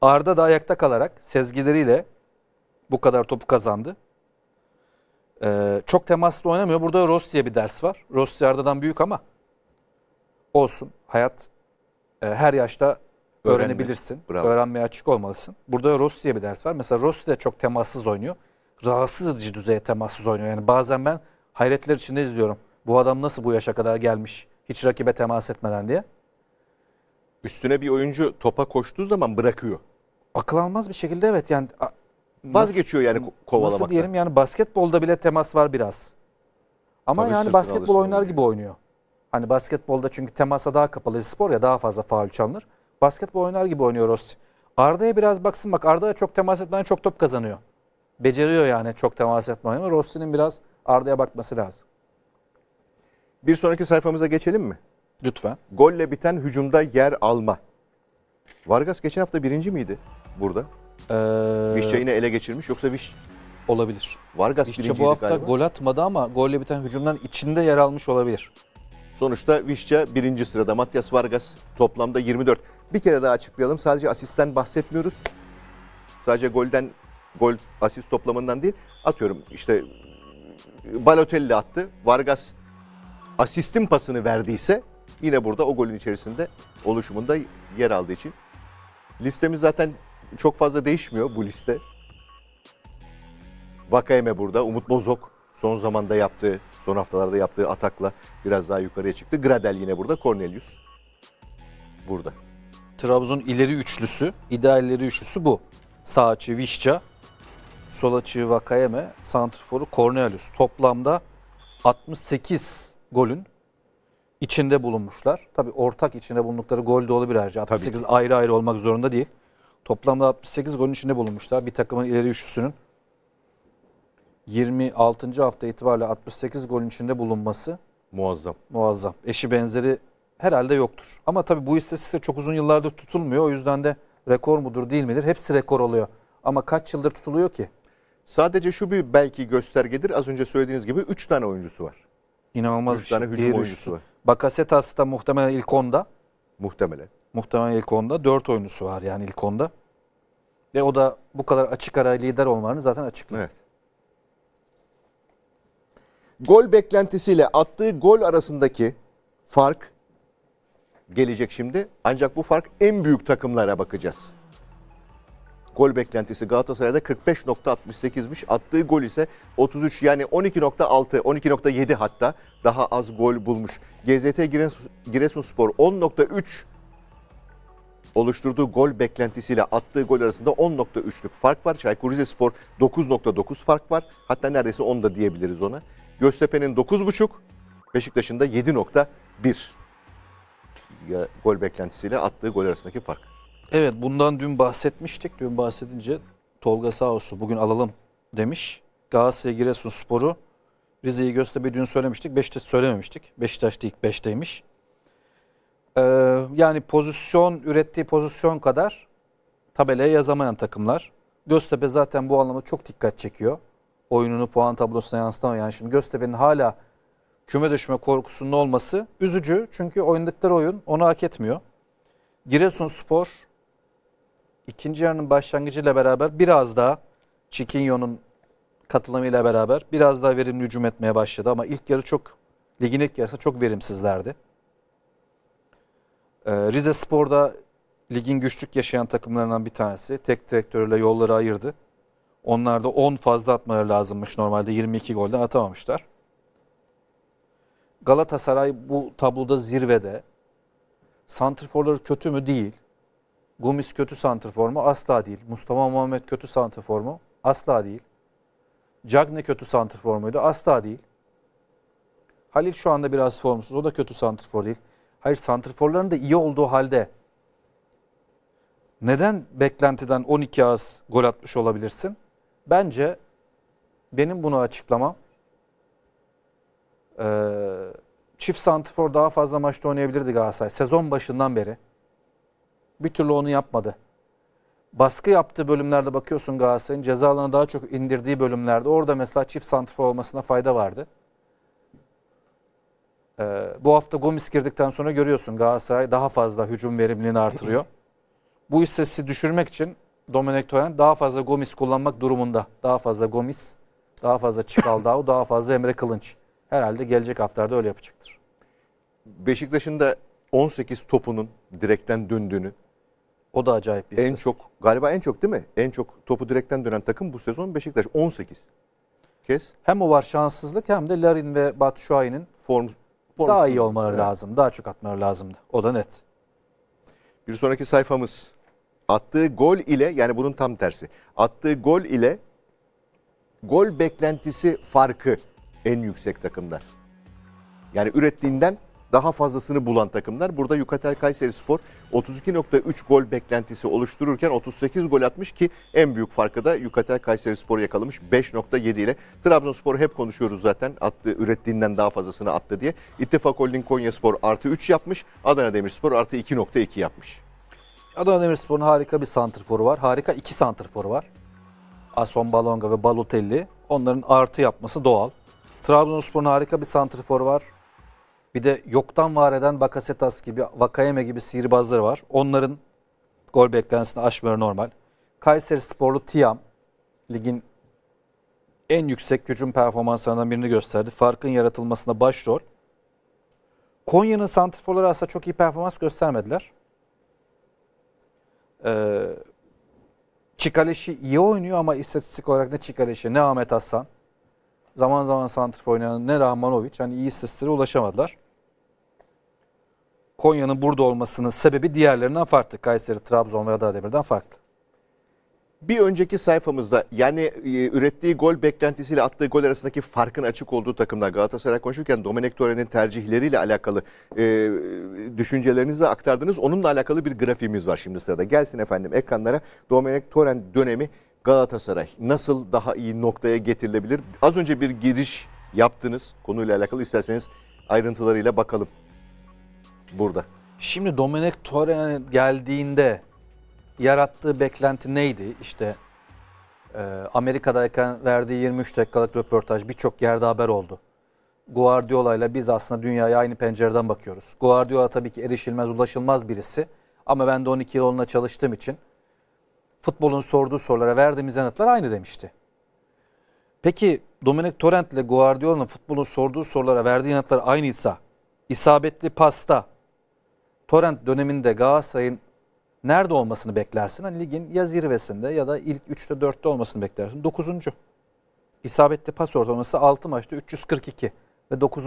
Arda da ayakta kalarak sezgileriyle bu kadar topu kazandı. Ee, çok temaslı oynamıyor. Burada Rossi'ye bir ders var. Rossi Arda'dan büyük ama olsun. Hayat e, her yaşta öğrenebilirsin. Öğrenmeye açık olmalısın. Burada Rossi'ye bir ders var. Mesela Rossi de çok temassız oynuyor rahatsız edici düzeye temassız oynuyor. Yani bazen ben hayretler içinde izliyorum. Bu adam nasıl bu yaşa kadar gelmiş hiç rakibe temas etmeden diye. Üstüne bir oyuncu topa koştuğu zaman bırakıyor. Akıl almaz bir şekilde evet yani vazgeçiyor yani kovalamaktan. Nasıl diyelim yani basketbolda bile temas var biraz. Ama Tabii yani basketbol oynar gibi oynuyor. Hani basketbolda çünkü temasa daha kapalı spor ya daha fazla faul çalınır. Basketbol oynar gibi oynuyor Rossi. Arda'ya biraz baksın bak Arda'ya çok temas etmeden çok top kazanıyor beceriyor yani çok temas etmeyi ama Rossi'nin biraz Arda'ya bakması lazım. Bir sonraki sayfamıza geçelim mi? Lütfen. Golle biten hücumda yer alma. Vargas geçen hafta birinci miydi burada? Ee... yine ele geçirmiş yoksa Viş... Olabilir. Vargas Vişça bu hafta galiba. gol atmadı ama golle biten hücumdan içinde yer almış olabilir. Sonuçta Vişça birinci sırada. Matias Vargas toplamda 24. Bir kere daha açıklayalım. Sadece asisten bahsetmiyoruz. Sadece golden gol asist toplamından değil. Atıyorum işte Balotelli attı. Vargas asistin pasını verdiyse yine burada o golün içerisinde oluşumunda yer aldığı için. Listemiz zaten çok fazla değişmiyor bu liste. Vakayeme burada, Umut Bozok son zamanda yaptığı, son haftalarda yaptığı atakla biraz daha yukarıya çıktı. Gradel yine burada, Cornelius burada. Trabzon ileri üçlüsü, ideal ileri üçlüsü bu. Sağçı, Vişça, sol açığı Vakayeme, santrforu Cornelius. Toplamda 68 golün içinde bulunmuşlar. Tabi ortak içinde bulundukları gol de olabilir ayrıca. 68 ayrı ayrı olmak zorunda değil. Toplamda 68 golün içinde bulunmuşlar. Bir takımın ileri üçlüsünün 26. hafta itibariyle 68 golün içinde bulunması muazzam. Muazzam. Eşi benzeri herhalde yoktur. Ama tabii bu istatistikler çok uzun yıllardır tutulmuyor. O yüzden de rekor mudur değil midir? Hepsi rekor oluyor. Ama kaç yıldır tutuluyor ki? Sadece şu bir belki göstergedir. Az önce söylediğiniz gibi 3 tane oyuncusu var. İnanılmaz üç bir tane şey. hücum Diğer oyuncusu üçlü. var. Bakasetas da muhtemelen ilk 10'da. Muhtemelen. Muhtemelen ilk 10'da. 4 oyuncusu var yani ilk 10'da. Ve o da bu kadar açık ara lider olmalarını zaten açıklıyor. Evet. Gol beklentisiyle attığı gol arasındaki fark gelecek şimdi. Ancak bu fark en büyük takımlara bakacağız. Gol beklentisi Galatasaray'da 45.68'miş. Attığı gol ise 33 yani 12.6, 12.7 hatta daha az gol bulmuş. GZT Giresunspor 10.3 oluşturduğu gol beklentisiyle attığı gol arasında 10.3'lük fark var. Çaykur Rizespor 9.9 fark var. Hatta neredeyse 10 da diyebiliriz ona. Göztepe'nin 9.5, Beşiktaş'ın da 7.1 gol beklentisiyle attığı gol arasındaki fark. Evet bundan dün bahsetmiştik. Dün bahsedince Tolga sağ olsun bugün alalım demiş. Galatasaray Giresun Sporu Rize'yi Göztepe'yi dün söylemiştik. beşte söylememiştik. Beşiktaş ilk beşteymiş. Ee, yani pozisyon ürettiği pozisyon kadar tabelaya yazamayan takımlar. Göztepe zaten bu anlamda çok dikkat çekiyor. Oyununu puan tablosuna yansıtamıyor. Yani şimdi Göztepe'nin hala küme düşme korkusunun olması üzücü. Çünkü oynadıkları oyun onu hak etmiyor. Giresun Spor ikinci yarının başlangıcıyla beraber biraz daha Chiquinho'nun katılımıyla beraber biraz daha verimli hücum etmeye başladı. Ama ilk yarı çok, ligin ilk yarısı çok verimsizlerdi. Ee, Rize Spor'da ligin güçlük yaşayan takımlarından bir tanesi. Tek direktörüyle yolları ayırdı. Onlar da 10 fazla atmaları lazımmış normalde 22 golden atamamışlar. Galatasaray bu tabloda zirvede. Santriforları kötü mü? Değil. Gomis kötü santrfor mu? Asla değil. Mustafa Muhammed kötü santrfor mu? Asla değil. Cagne kötü santrfor muydu? Asla değil. Halil şu anda biraz formsuz. O da kötü santrfor değil. Hayır santrforların da iyi olduğu halde neden beklentiden 12 az gol atmış olabilirsin? Bence benim bunu açıklamam e, çift santifor daha fazla maçta oynayabilirdi Galatasaray. Sezon başından beri bir türlü onu yapmadı. Baskı yaptığı bölümlerde bakıyorsun Galatasaray'ın ceza daha çok indirdiği bölümlerde orada mesela çift santrifor olmasına fayda vardı. Ee, bu hafta Gomis girdikten sonra görüyorsun Galatasaray daha fazla hücum verimliliğini artırıyor. *clears throat* Bu hissesi düşürmek için Dominic Torrent daha fazla Gomis kullanmak durumunda. Daha fazla Gomis, daha fazla Çikaldao, *clears throat* daha fazla Emre Kılınç. Herhalde gelecek haftalarda öyle yapacaktır. Beşiktaş'ın da 18 topunun direkten döndüğünü o da acayip bir En ses. çok galiba en çok değil mi? En çok topu direkten dönen takım bu sezon Beşiktaş 18 kez. Hem o var şanssızlık hem de Larin ve Batu Şahin'in form, form daha iyi olmaları evet. lazım. Daha çok atmaları lazımdı. O da net. Bir sonraki sayfamız attığı gol ile yani bunun tam tersi. Attığı gol ile gol beklentisi farkı en yüksek takımda. Yani ürettiğinden daha fazlasını bulan takımlar. Burada Yukatel Kayseri Spor 32.3 gol beklentisi oluştururken 38 gol atmış ki en büyük farkı da Yukatel Kayseri Spor yakalamış 5.7 ile. Trabzonspor hep konuşuyoruz zaten attı, ürettiğinden daha fazlasını attı diye. İttifak Holding Konya Spor artı 3 yapmış. Adana Demirspor artı 2.2 yapmış. Adana Demirspor'un harika bir santrforu var. Harika iki santrforu var. Ason Balonga ve Balotelli. Onların artı yapması doğal. Trabzonspor'un harika bir santrforu var. Bir de yoktan var eden Bakasetas gibi, Vakayeme gibi sihirbazları var. Onların gol beklentisini aşmaları normal. Kayseri sporlu Tiam ligin en yüksek gücün performanslarından birini gösterdi. Farkın yaratılmasında başrol. Konya'nın santriforları aslında çok iyi performans göstermediler. Ee, Çikaleşi iyi oynuyor ama istatistik olarak ne Çikaleşi ne Ahmet Hasan. Zaman zaman santrifor oynayan ne Rahmanoviç. Hani iyi istatistiklere ulaşamadılar. Konya'nın burada olmasının sebebi diğerlerinden farklı. Kayseri, Trabzon ve demirden farklı. Bir önceki sayfamızda yani e, ürettiği gol beklentisiyle attığı gol arasındaki farkın açık olduğu takımdan Galatasaray konuşurken Domenek Torre'nin tercihleriyle alakalı e, düşüncelerinizi aktardınız. Onunla alakalı bir grafiğimiz var şimdi sırada. Gelsin efendim ekranlara Domenek Torren dönemi Galatasaray nasıl daha iyi noktaya getirilebilir? Az önce bir giriş yaptınız konuyla alakalı isterseniz ayrıntılarıyla bakalım burada. Şimdi Dominic Torren geldiğinde yarattığı beklenti neydi? İşte e, Amerika'dayken verdiği 23 dakikalık röportaj birçok yerde haber oldu. Guardiola ile biz aslında dünyaya aynı pencereden bakıyoruz. Guardiola tabii ki erişilmez, ulaşılmaz birisi. Ama ben de 12 yıl onunla çalıştığım için futbolun sorduğu sorulara verdiğimiz yanıtlar aynı demişti. Peki Dominic Torrent ile Guardiola'nın futbolun sorduğu sorulara verdiği yanıtlar aynıysa, isabetli pasta, Torrent döneminde Galatasaray'ın nerede olmasını beklersin? Hani ligin ya zirvesinde ya da ilk 3'te 4'te olmasını beklersin. 9. İsabetli pas ortalaması 6 maçta 342 ve 9.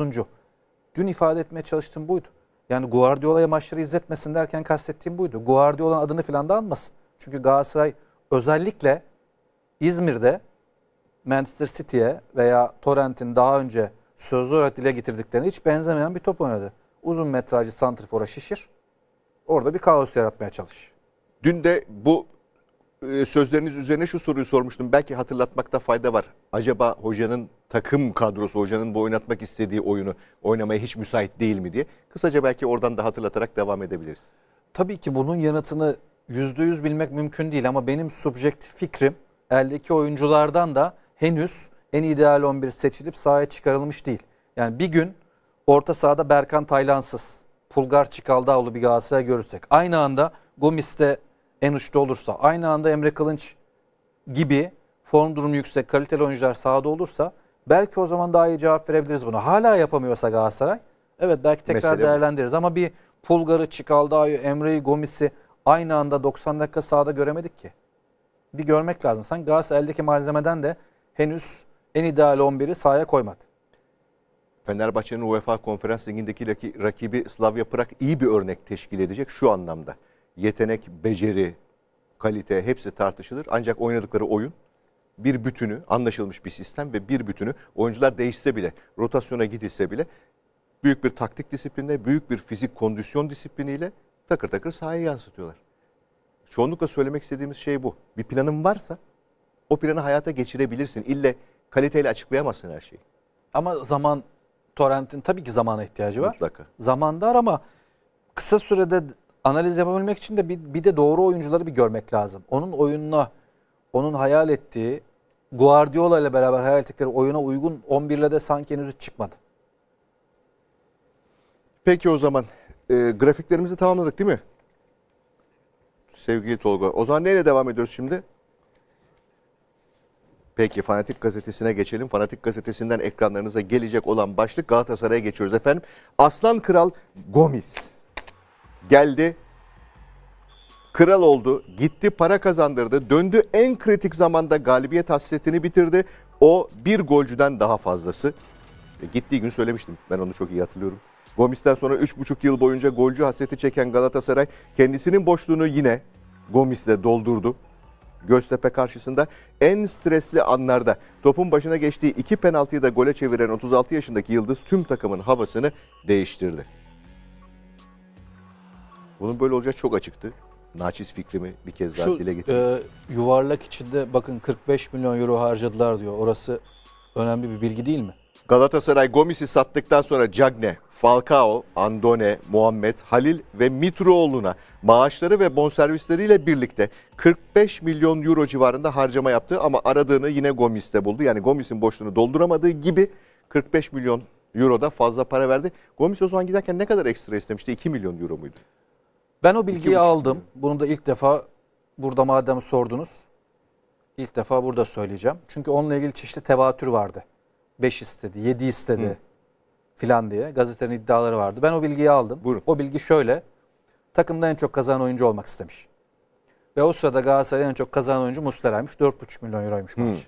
Dün ifade etmeye çalıştığım buydu. Yani Guardiola'ya maçları izletmesin derken kastettiğim buydu. Guardiola'nın adını filan da anmasın. Çünkü Galatasaray özellikle İzmir'de Manchester City'ye veya Torrent'in daha önce sözlü olarak dile getirdiklerine hiç benzemeyen bir top oynadı uzun metrajlı santrifora şişir. Orada bir kaos yaratmaya çalış. Dün de bu e, sözleriniz üzerine şu soruyu sormuştum. Belki hatırlatmakta fayda var. Acaba hocanın takım kadrosu, hocanın bu oynatmak istediği oyunu oynamaya hiç müsait değil mi diye. Kısaca belki oradan da hatırlatarak devam edebiliriz. Tabii ki bunun yanıtını %100 bilmek mümkün değil ama benim subjektif fikrim eldeki oyunculardan da henüz en ideal 11 seçilip sahaya çıkarılmış değil. Yani bir gün Orta sahada Berkan Taylansız, Pulgar Çikaldaoğlu bir Galatasaray görürsek. Aynı anda Gomis de en uçta olursa. Aynı anda Emre Kılınç gibi form durumu yüksek kaliteli oyuncular sahada olursa belki o zaman daha iyi cevap verebiliriz buna. Hala yapamıyorsa Galatasaray evet belki tekrar Mesele değerlendiririz bu. ama bir Pulgar'ı, Çikaldao'yu, Emre'yi, Gomis'i aynı anda 90 dakika sahada göremedik ki. Bir görmek lazım. Sen Galatasaray eldeki malzemeden de henüz en ideal 11'i sahaya koymadı. Fenerbahçe'nin UEFA Konferans Ligi'ndeki rakibi Slavia Prag iyi bir örnek teşkil edecek şu anlamda. Yetenek, beceri, kalite hepsi tartışılır. Ancak oynadıkları oyun bir bütünü, anlaşılmış bir sistem ve bir bütünü oyuncular değişse bile, rotasyona gidilse bile büyük bir taktik disiplinle, büyük bir fizik kondisyon disipliniyle takır takır sahaya yansıtıyorlar. Çoğunlukla söylemek istediğimiz şey bu. Bir planın varsa o planı hayata geçirebilirsin. İlle kaliteyle açıklayamazsın her şeyi. Ama zaman torrentin tabii ki zamana ihtiyacı var. Mutlaka. Zamandar ama kısa sürede analiz yapabilmek için de bir, bir de doğru oyuncuları bir görmek lazım. Onun oyununa, onun hayal ettiği, Guardiola ile beraber hayal ettikleri oyuna uygun 11'le de sanki henüz hiç çıkmadı. Peki o zaman e, grafiklerimizi tamamladık değil mi? Sevgili Tolga. O zaman neyle devam ediyoruz şimdi? Peki Fanatik Gazetesi'ne geçelim. Fanatik Gazetesi'nden ekranlarınıza gelecek olan başlık Galatasaray'a geçiyoruz efendim. Aslan Kral Gomis geldi. Kral oldu, gitti para kazandırdı, döndü en kritik zamanda galibiyet hasretini bitirdi. O bir golcüden daha fazlası. E, gittiği gün söylemiştim. Ben onu çok iyi hatırlıyorum. Gomis'ten sonra 3,5 yıl boyunca golcü hasreti çeken Galatasaray kendisinin boşluğunu yine Gomis'le doldurdu. Göztepe karşısında en stresli anlarda topun başına geçtiği iki penaltıyı da gole çeviren 36 yaşındaki Yıldız tüm takımın havasını değiştirdi. Bunun böyle olacağı çok açıktı. Naçiz fikrimi bir kez daha Şu, dile getirdim. E, yuvarlak içinde bakın 45 milyon euro harcadılar diyor. Orası önemli bir bilgi değil mi? Galatasaray Gomis'i sattıktan sonra Cagne, Falcao, Andone, Muhammed, Halil ve Mitroğlu'na maaşları ve bonservisleriyle birlikte 45 milyon euro civarında harcama yaptı ama aradığını yine Gomis'te buldu. Yani Gomis'in boşluğunu dolduramadığı gibi 45 milyon euro da fazla para verdi. Gomis o zaman giderken ne kadar ekstra istemişti? 2 milyon euro muydu? Ben o bilgiyi aldım. Bunu da ilk defa burada madem sordunuz ilk defa burada söyleyeceğim. Çünkü onunla ilgili çeşitli tevatür vardı. 5 istedi, 7 istedi filan diye gazetenin iddiaları vardı. Ben o bilgiyi aldım. Buyurun. O bilgi şöyle. Takımda en çok kazanan oyuncu olmak istemiş. Ve o sırada Galatasaray'ın en çok kazanan oyuncu Muslera'ymış. 4,5 milyon euroymuş maç.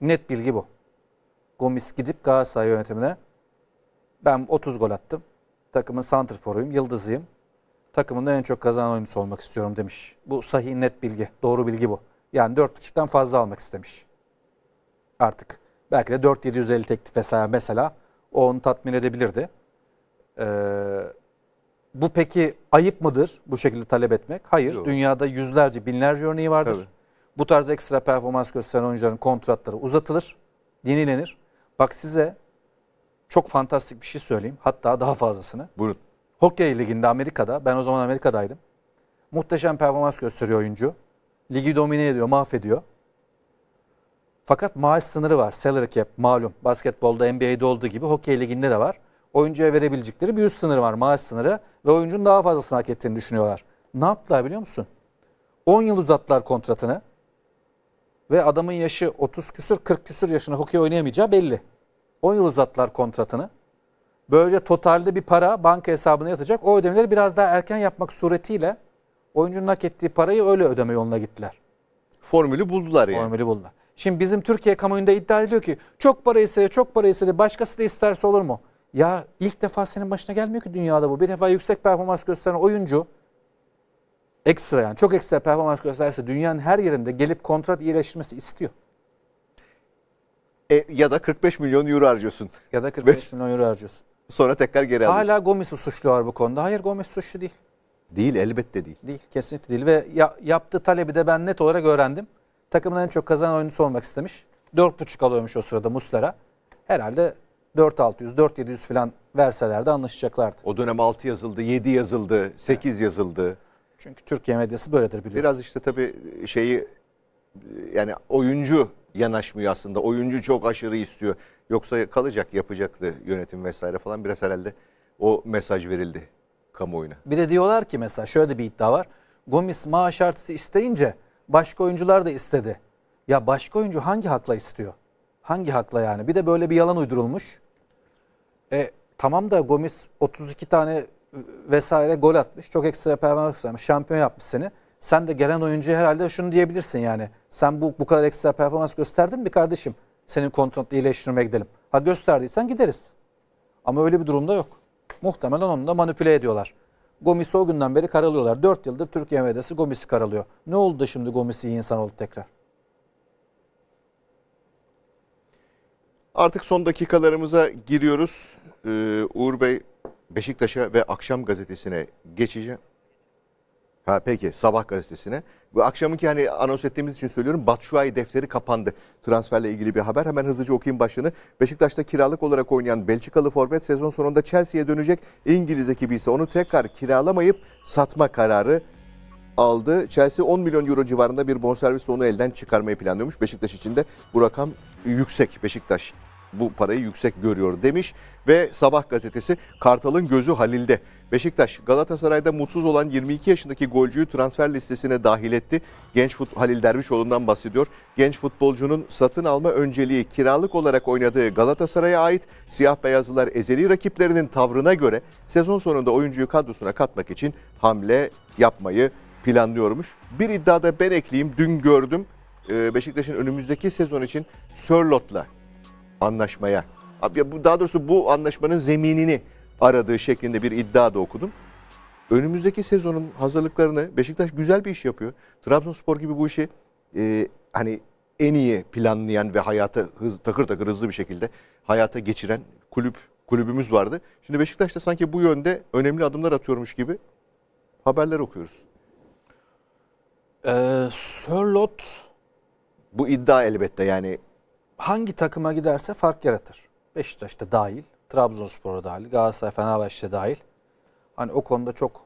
Net bilgi bu. Gomis gidip Galatasaray yönetimine ben 30 gol attım. Takımın santrforuyum, yıldızıyım. Takımında en çok kazanan oyuncusu olmak istiyorum demiş. Bu sahih net bilgi. Doğru bilgi bu. Yani 4,5'tan fazla almak istemiş. Artık Belki de 4750 teklif vesaire mesela o onu tatmin edebilirdi. Ee, bu peki ayıp mıdır bu şekilde talep etmek? Hayır. Yok. Dünyada yüzlerce, binlerce örneği vardır. Tabii. Bu tarz ekstra performans gösteren oyuncuların kontratları uzatılır, yenilenir. Bak size çok fantastik bir şey söyleyeyim. Hatta daha fazlasını. Buyurun. Hokey Ligi'nde Amerika'da, ben o zaman Amerika'daydım. Muhteşem performans gösteriyor oyuncu. Ligi domine ediyor, mahvediyor. Fakat maaş sınırı var. Salary cap malum. Basketbolda NBA'de olduğu gibi hokey liginde de var. Oyuncuya verebilecekleri bir üst sınır var. Maaş sınırı ve oyuncunun daha fazlasını hak ettiğini düşünüyorlar. Ne yaptılar biliyor musun? 10 yıl uzattılar kontratını. Ve adamın yaşı 30 küsür 40 küsür yaşına hokey oynayamayacağı belli. 10 yıl uzattılar kontratını. Böylece totalde bir para banka hesabına yatacak. O ödemeleri biraz daha erken yapmak suretiyle oyuncunun hak ettiği parayı öyle ödeme yoluna gittiler. Formülü buldular yani. Formülü buldular. Şimdi bizim Türkiye kamuoyunda iddia ediyor ki çok para istedi, çok para istedi, başkası da isterse olur mu? Ya ilk defa senin başına gelmiyor ki dünyada bu. Bir defa yüksek performans gösteren oyuncu ekstra yani çok ekstra performans gösterse dünyanın her yerinde gelip kontrat iyileştirmesi istiyor. E, ya da 45 milyon euro harcıyorsun. Ya da 45 Beş. milyon euro harcıyorsun. Sonra tekrar geri alıyorsun. Hala Gomis'i suçluyor bu konuda. Hayır Gomis suçlu değil. Değil elbette değil. Değil kesinlikle değil ve ya, yaptığı talebi de ben net olarak öğrendim. Takımın en çok kazanan oyuncusu olmak istemiş. 4.5 alıyormuş o sırada Muslera. Herhalde 4.600, 4.700 falan verselerdi anlaşacaklardı. O dönem 6 yazıldı, 7 yazıldı, 8 evet. yazıldı. Çünkü Türkiye medyası böyledir biliyorsun. Biraz işte tabii şeyi yani oyuncu yanaşmıyor aslında. Oyuncu çok aşırı istiyor. Yoksa kalacak yapacaktı yönetim vesaire falan. Biraz herhalde o mesaj verildi kamuoyuna. Bir de diyorlar ki mesela şöyle bir iddia var. Gomis maaş artısı isteyince başka oyuncular da istedi. Ya başka oyuncu hangi hakla istiyor? Hangi hakla yani? Bir de böyle bir yalan uydurulmuş. E, tamam da Gomis 32 tane ıı, vesaire gol atmış. Çok ekstra performans göstermiş. Şampiyon yapmış seni. Sen de gelen oyuncu herhalde şunu diyebilirsin yani. Sen bu, bu kadar ekstra performans gösterdin mi kardeşim? Senin kontratı iyileştirmeye gidelim. Ha gösterdiysen gideriz. Ama öyle bir durumda yok. Muhtemelen onu da manipüle ediyorlar. Gomis'i o günden beri karalıyorlar. 4 yıldır Türkiye medyası Gomis'i karalıyor. Ne oldu da şimdi Gomisi iyi insan oldu tekrar? Artık son dakikalarımıza giriyoruz. Ee, Uğur Bey Beşiktaş'a ve Akşam Gazetesi'ne geçeceğim. Ha peki sabah gazetesine. Bu akşamınki hani anons ettiğimiz için söylüyorum Batshuayi defteri kapandı. Transferle ilgili bir haber hemen hızlıca okuyayım başını Beşiktaş'ta kiralık olarak oynayan Belçikalı forvet sezon sonunda Chelsea'ye dönecek. İngiliz ekibi ise onu tekrar kiralamayıp satma kararı aldı. Chelsea 10 milyon euro civarında bir bonservis onu elden çıkarmayı planlıyormuş. Beşiktaş için de bu rakam yüksek. Beşiktaş bu parayı yüksek görüyor demiş ve Sabah gazetesi Kartal'ın gözü Halil'de. Beşiktaş Galatasaray'da mutsuz olan 22 yaşındaki golcüyü transfer listesine dahil etti. Genç fut Halil Dervişoğlu'ndan bahsediyor. Genç futbolcunun satın alma önceliği kiralık olarak oynadığı Galatasaray'a ait siyah beyazlılar ezeli rakiplerinin tavrına göre sezon sonunda oyuncuyu kadrosuna katmak için hamle yapmayı planlıyormuş. Bir iddiada ben ekleyeyim. Dün gördüm. Ee, Beşiktaş'ın önümüzdeki sezon için Sörlot'la anlaşmaya daha doğrusu bu anlaşmanın zeminini aradığı şeklinde bir iddia da okudum. Önümüzdeki sezonun hazırlıklarını Beşiktaş güzel bir iş yapıyor. Trabzonspor gibi bu işi e, hani en iyi planlayan ve hayata hız, takır takır hızlı bir şekilde hayata geçiren kulüp kulübümüz vardı. Şimdi Beşiktaş da sanki bu yönde önemli adımlar atıyormuş gibi haberler okuyoruz. Ee, Sörlot bu iddia elbette yani hangi takıma giderse fark yaratır. Beşiktaş'ta dahil. Trabzonspor'a dahil, Galatasaray, Fenerbahçe dahil. Hani o konuda çok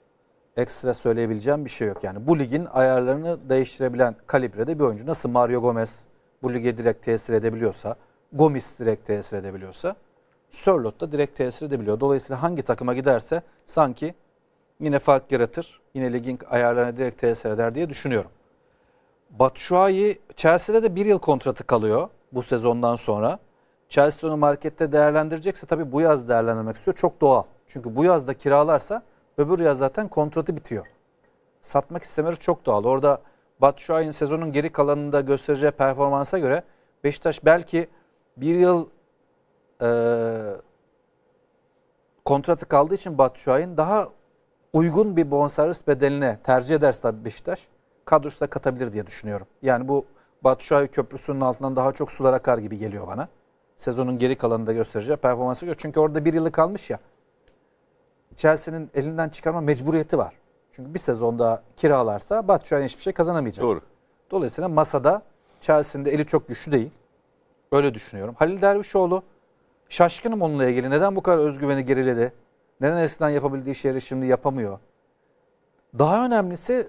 ekstra söyleyebileceğim bir şey yok. Yani bu ligin ayarlarını değiştirebilen kalibrede bir oyuncu. Nasıl Mario Gomez bu lige direkt tesir edebiliyorsa, Gomis direkt tesir edebiliyorsa, Sörlot da direkt tesir edebiliyor. Dolayısıyla hangi takıma giderse sanki yine fark yaratır. Yine ligin ayarlarına direkt tesir eder diye düşünüyorum. Batshuayi Chelsea'de de bir yıl kontratı kalıyor bu sezondan sonra. Chelsea onu markette değerlendirecekse tabii bu yaz değerlendirmek istiyor. Çok doğal. Çünkü bu yazda kiralarsa öbür yaz zaten kontratı bitiyor. Satmak istemeleri çok doğal. Orada Batshuayi'nin sezonun geri kalanında göstereceği performansa göre Beşiktaş belki bir yıl e, kontratı kaldığı için Batshuayi'nin daha uygun bir bonservis bedeline tercih ederse tabii Beşiktaş kadrosuna katabilir diye düşünüyorum. Yani bu Batshuayi köprüsünün altından daha çok sular akar gibi geliyor bana sezonun geri kalanında göstereceği performansı gör. Çünkü orada bir yılı kalmış ya. Chelsea'nin elinden çıkarma mecburiyeti var. Çünkü bir sezonda kiralarsa Batshuayi hiçbir şey kazanamayacak. Doğru. Dolayısıyla masada Chelsea'nin de eli çok güçlü değil. Öyle düşünüyorum. Halil Dervişoğlu şaşkınım onunla ilgili. Neden bu kadar özgüveni geriledi? Neden eskiden yapabildiği şeyleri şimdi yapamıyor? Daha önemlisi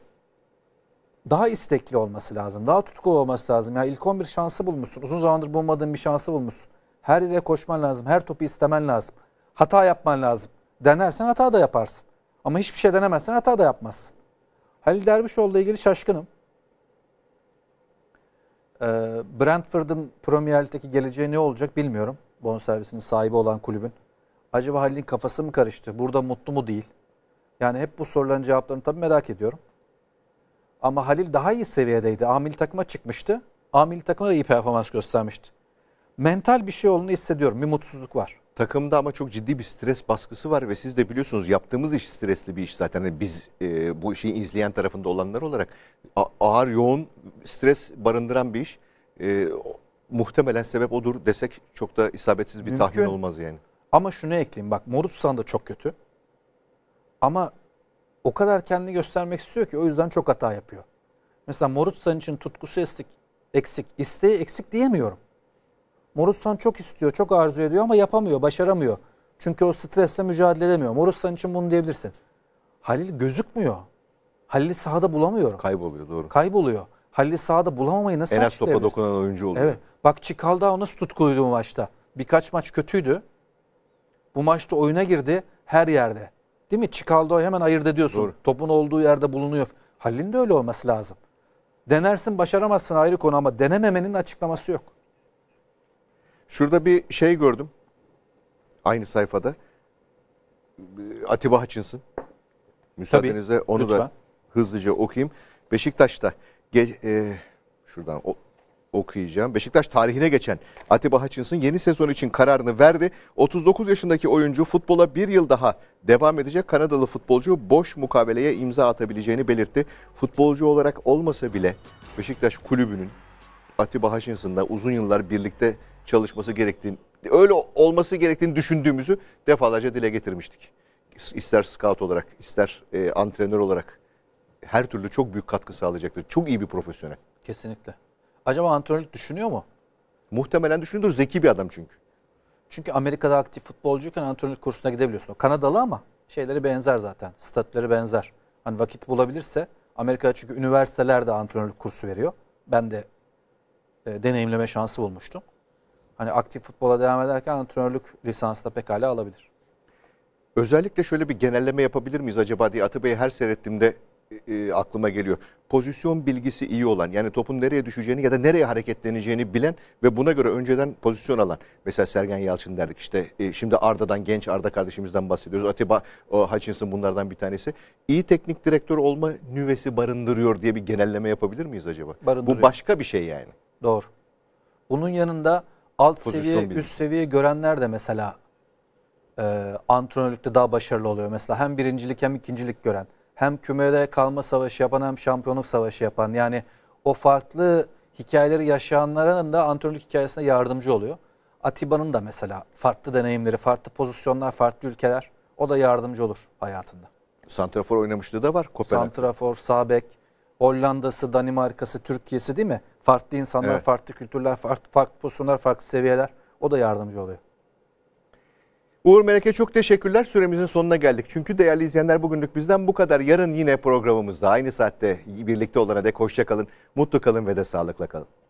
daha istekli olması lazım. Daha tutkulu olması lazım. Ya ilk 11 şansı bulmuşsun. Uzun zamandır bulmadığın bir şansı bulmuşsun. Her yere koşman lazım. Her topu istemen lazım. Hata yapman lazım. Denersen hata da yaparsın. Ama hiçbir şey denemezsen hata da yapmazsın. Halil Dervişoğlu'la ilgili şaşkınım. Ee, Brentford'ın Premier Lig'deki geleceği ne olacak bilmiyorum. Bonservisinin sahibi olan kulübün. Acaba Halil'in kafası mı karıştı? Burada mutlu mu değil? Yani hep bu soruların cevaplarını tabii merak ediyorum. Ama Halil daha iyi seviyedeydi. Amil takıma çıkmıştı. Amil takıma da iyi performans göstermişti mental bir şey olduğunu hissediyorum. Bir mutsuzluk var. Takımda ama çok ciddi bir stres baskısı var ve siz de biliyorsunuz yaptığımız iş stresli bir iş zaten. Yani biz e, bu işi izleyen tarafında olanlar olarak ağır, yoğun, stres barındıran bir iş. E, muhtemelen sebep odur desek çok da isabetsiz bir Mümkün. tahmin olmaz yani. Ama şunu ekleyeyim bak Morutsan da çok kötü. Ama o kadar kendini göstermek istiyor ki o yüzden çok hata yapıyor. Mesela Morutsan için tutkusu eksik, eksik, isteği eksik diyemiyorum. Morussan çok istiyor, çok arzu ediyor ama yapamıyor, başaramıyor. Çünkü o stresle mücadele edemiyor. Morussan için bunu diyebilirsin. Halil gözükmüyor. Halil'i sahada bulamıyor. Kayboluyor doğru. Kayboluyor. Halil'i sahada bulamamayı nasıl En az topa dokunan oyuncu oluyor. Evet. Bak o nasıl tutkuluydu bu maçta. Birkaç maç kötüydü. Bu maçta oyuna girdi her yerde. Değil mi? Çikaldao hemen ayırt ediyorsun. Doğru. Topun olduğu yerde bulunuyor. Halil'in de öyle olması lazım. Denersin başaramazsın ayrı konu ama denememenin açıklaması yok. Şurada bir şey gördüm. Aynı sayfada. Atiba Hutchinson. Müsaadenizle Tabii, onu lütfen. da hızlıca okuyayım. Beşiktaş'ta ge- e, şuradan o- okuyacağım. Beşiktaş tarihine geçen Atiba Hutchinson yeni sezon için kararını verdi. 39 yaşındaki oyuncu futbola bir yıl daha devam edecek. Kanadalı futbolcu boş mukaveleye imza atabileceğini belirtti. Futbolcu olarak olmasa bile Beşiktaş kulübünün Atiba Hutchinson'la uzun yıllar birlikte çalışması gerektiğini, öyle olması gerektiğini düşündüğümüzü defalarca dile getirmiştik. İster scout olarak, ister e, antrenör olarak her türlü çok büyük katkı sağlayacaktır. Çok iyi bir profesyonel. Kesinlikle. Acaba antrenörlük düşünüyor mu? Muhtemelen düşünüyordur. Zeki bir adam çünkü. Çünkü Amerika'da aktif futbolcuyken antrenörlük kursuna gidebiliyorsun. O Kanadalı ama şeyleri benzer zaten. Statüleri benzer. Hani vakit bulabilirse Amerika'da çünkü üniversitelerde de antrenörlük kursu veriyor. Ben de e, deneyimleme şansı bulmuştum hani aktif futbola devam ederken antrenörlük lisansı da pekala alabilir. Özellikle şöyle bir genelleme yapabilir miyiz acaba diye Atabey'i her seyrettiğimde e, e, aklıma geliyor. Pozisyon bilgisi iyi olan yani topun nereye düşeceğini ya da nereye hareketleneceğini bilen ve buna göre önceden pozisyon alan. Mesela Sergen Yalçın derdik işte e, şimdi Arda'dan genç Arda kardeşimizden bahsediyoruz. Atiba o, Hutchinson bunlardan bir tanesi. İyi teknik direktör olma nüvesi barındırıyor diye bir genelleme yapabilir miyiz acaba? Barındırıyor. Bu başka bir şey yani. Doğru. Bunun yanında alt seviye bilimi. üst seviye görenler de mesela e, antrenörlükte daha başarılı oluyor. Mesela hem birincilik hem ikincilik gören hem kümede kalma savaşı yapan hem şampiyonluk savaşı yapan yani o farklı hikayeleri yaşayanların da antrenörlük hikayesine yardımcı oluyor. Atiba'nın da mesela farklı deneyimleri, farklı pozisyonlar, farklı ülkeler o da yardımcı olur hayatında. Santrafor oynamışlığı da var Kopenhag. Santrafor, Sabek. Hollanda'sı, Danimarka'sı, Türkiye'si değil mi? Farklı insanlar, evet. farklı kültürler, farklı, farklı pozisyonlar, farklı seviyeler. O da yardımcı oluyor. Uğur Melek'e çok teşekkürler. Süremizin sonuna geldik. Çünkü değerli izleyenler bugünlük bizden bu kadar. Yarın yine programımızda aynı saatte birlikte olana dek hoşça kalın, mutlu kalın ve de sağlıkla kalın.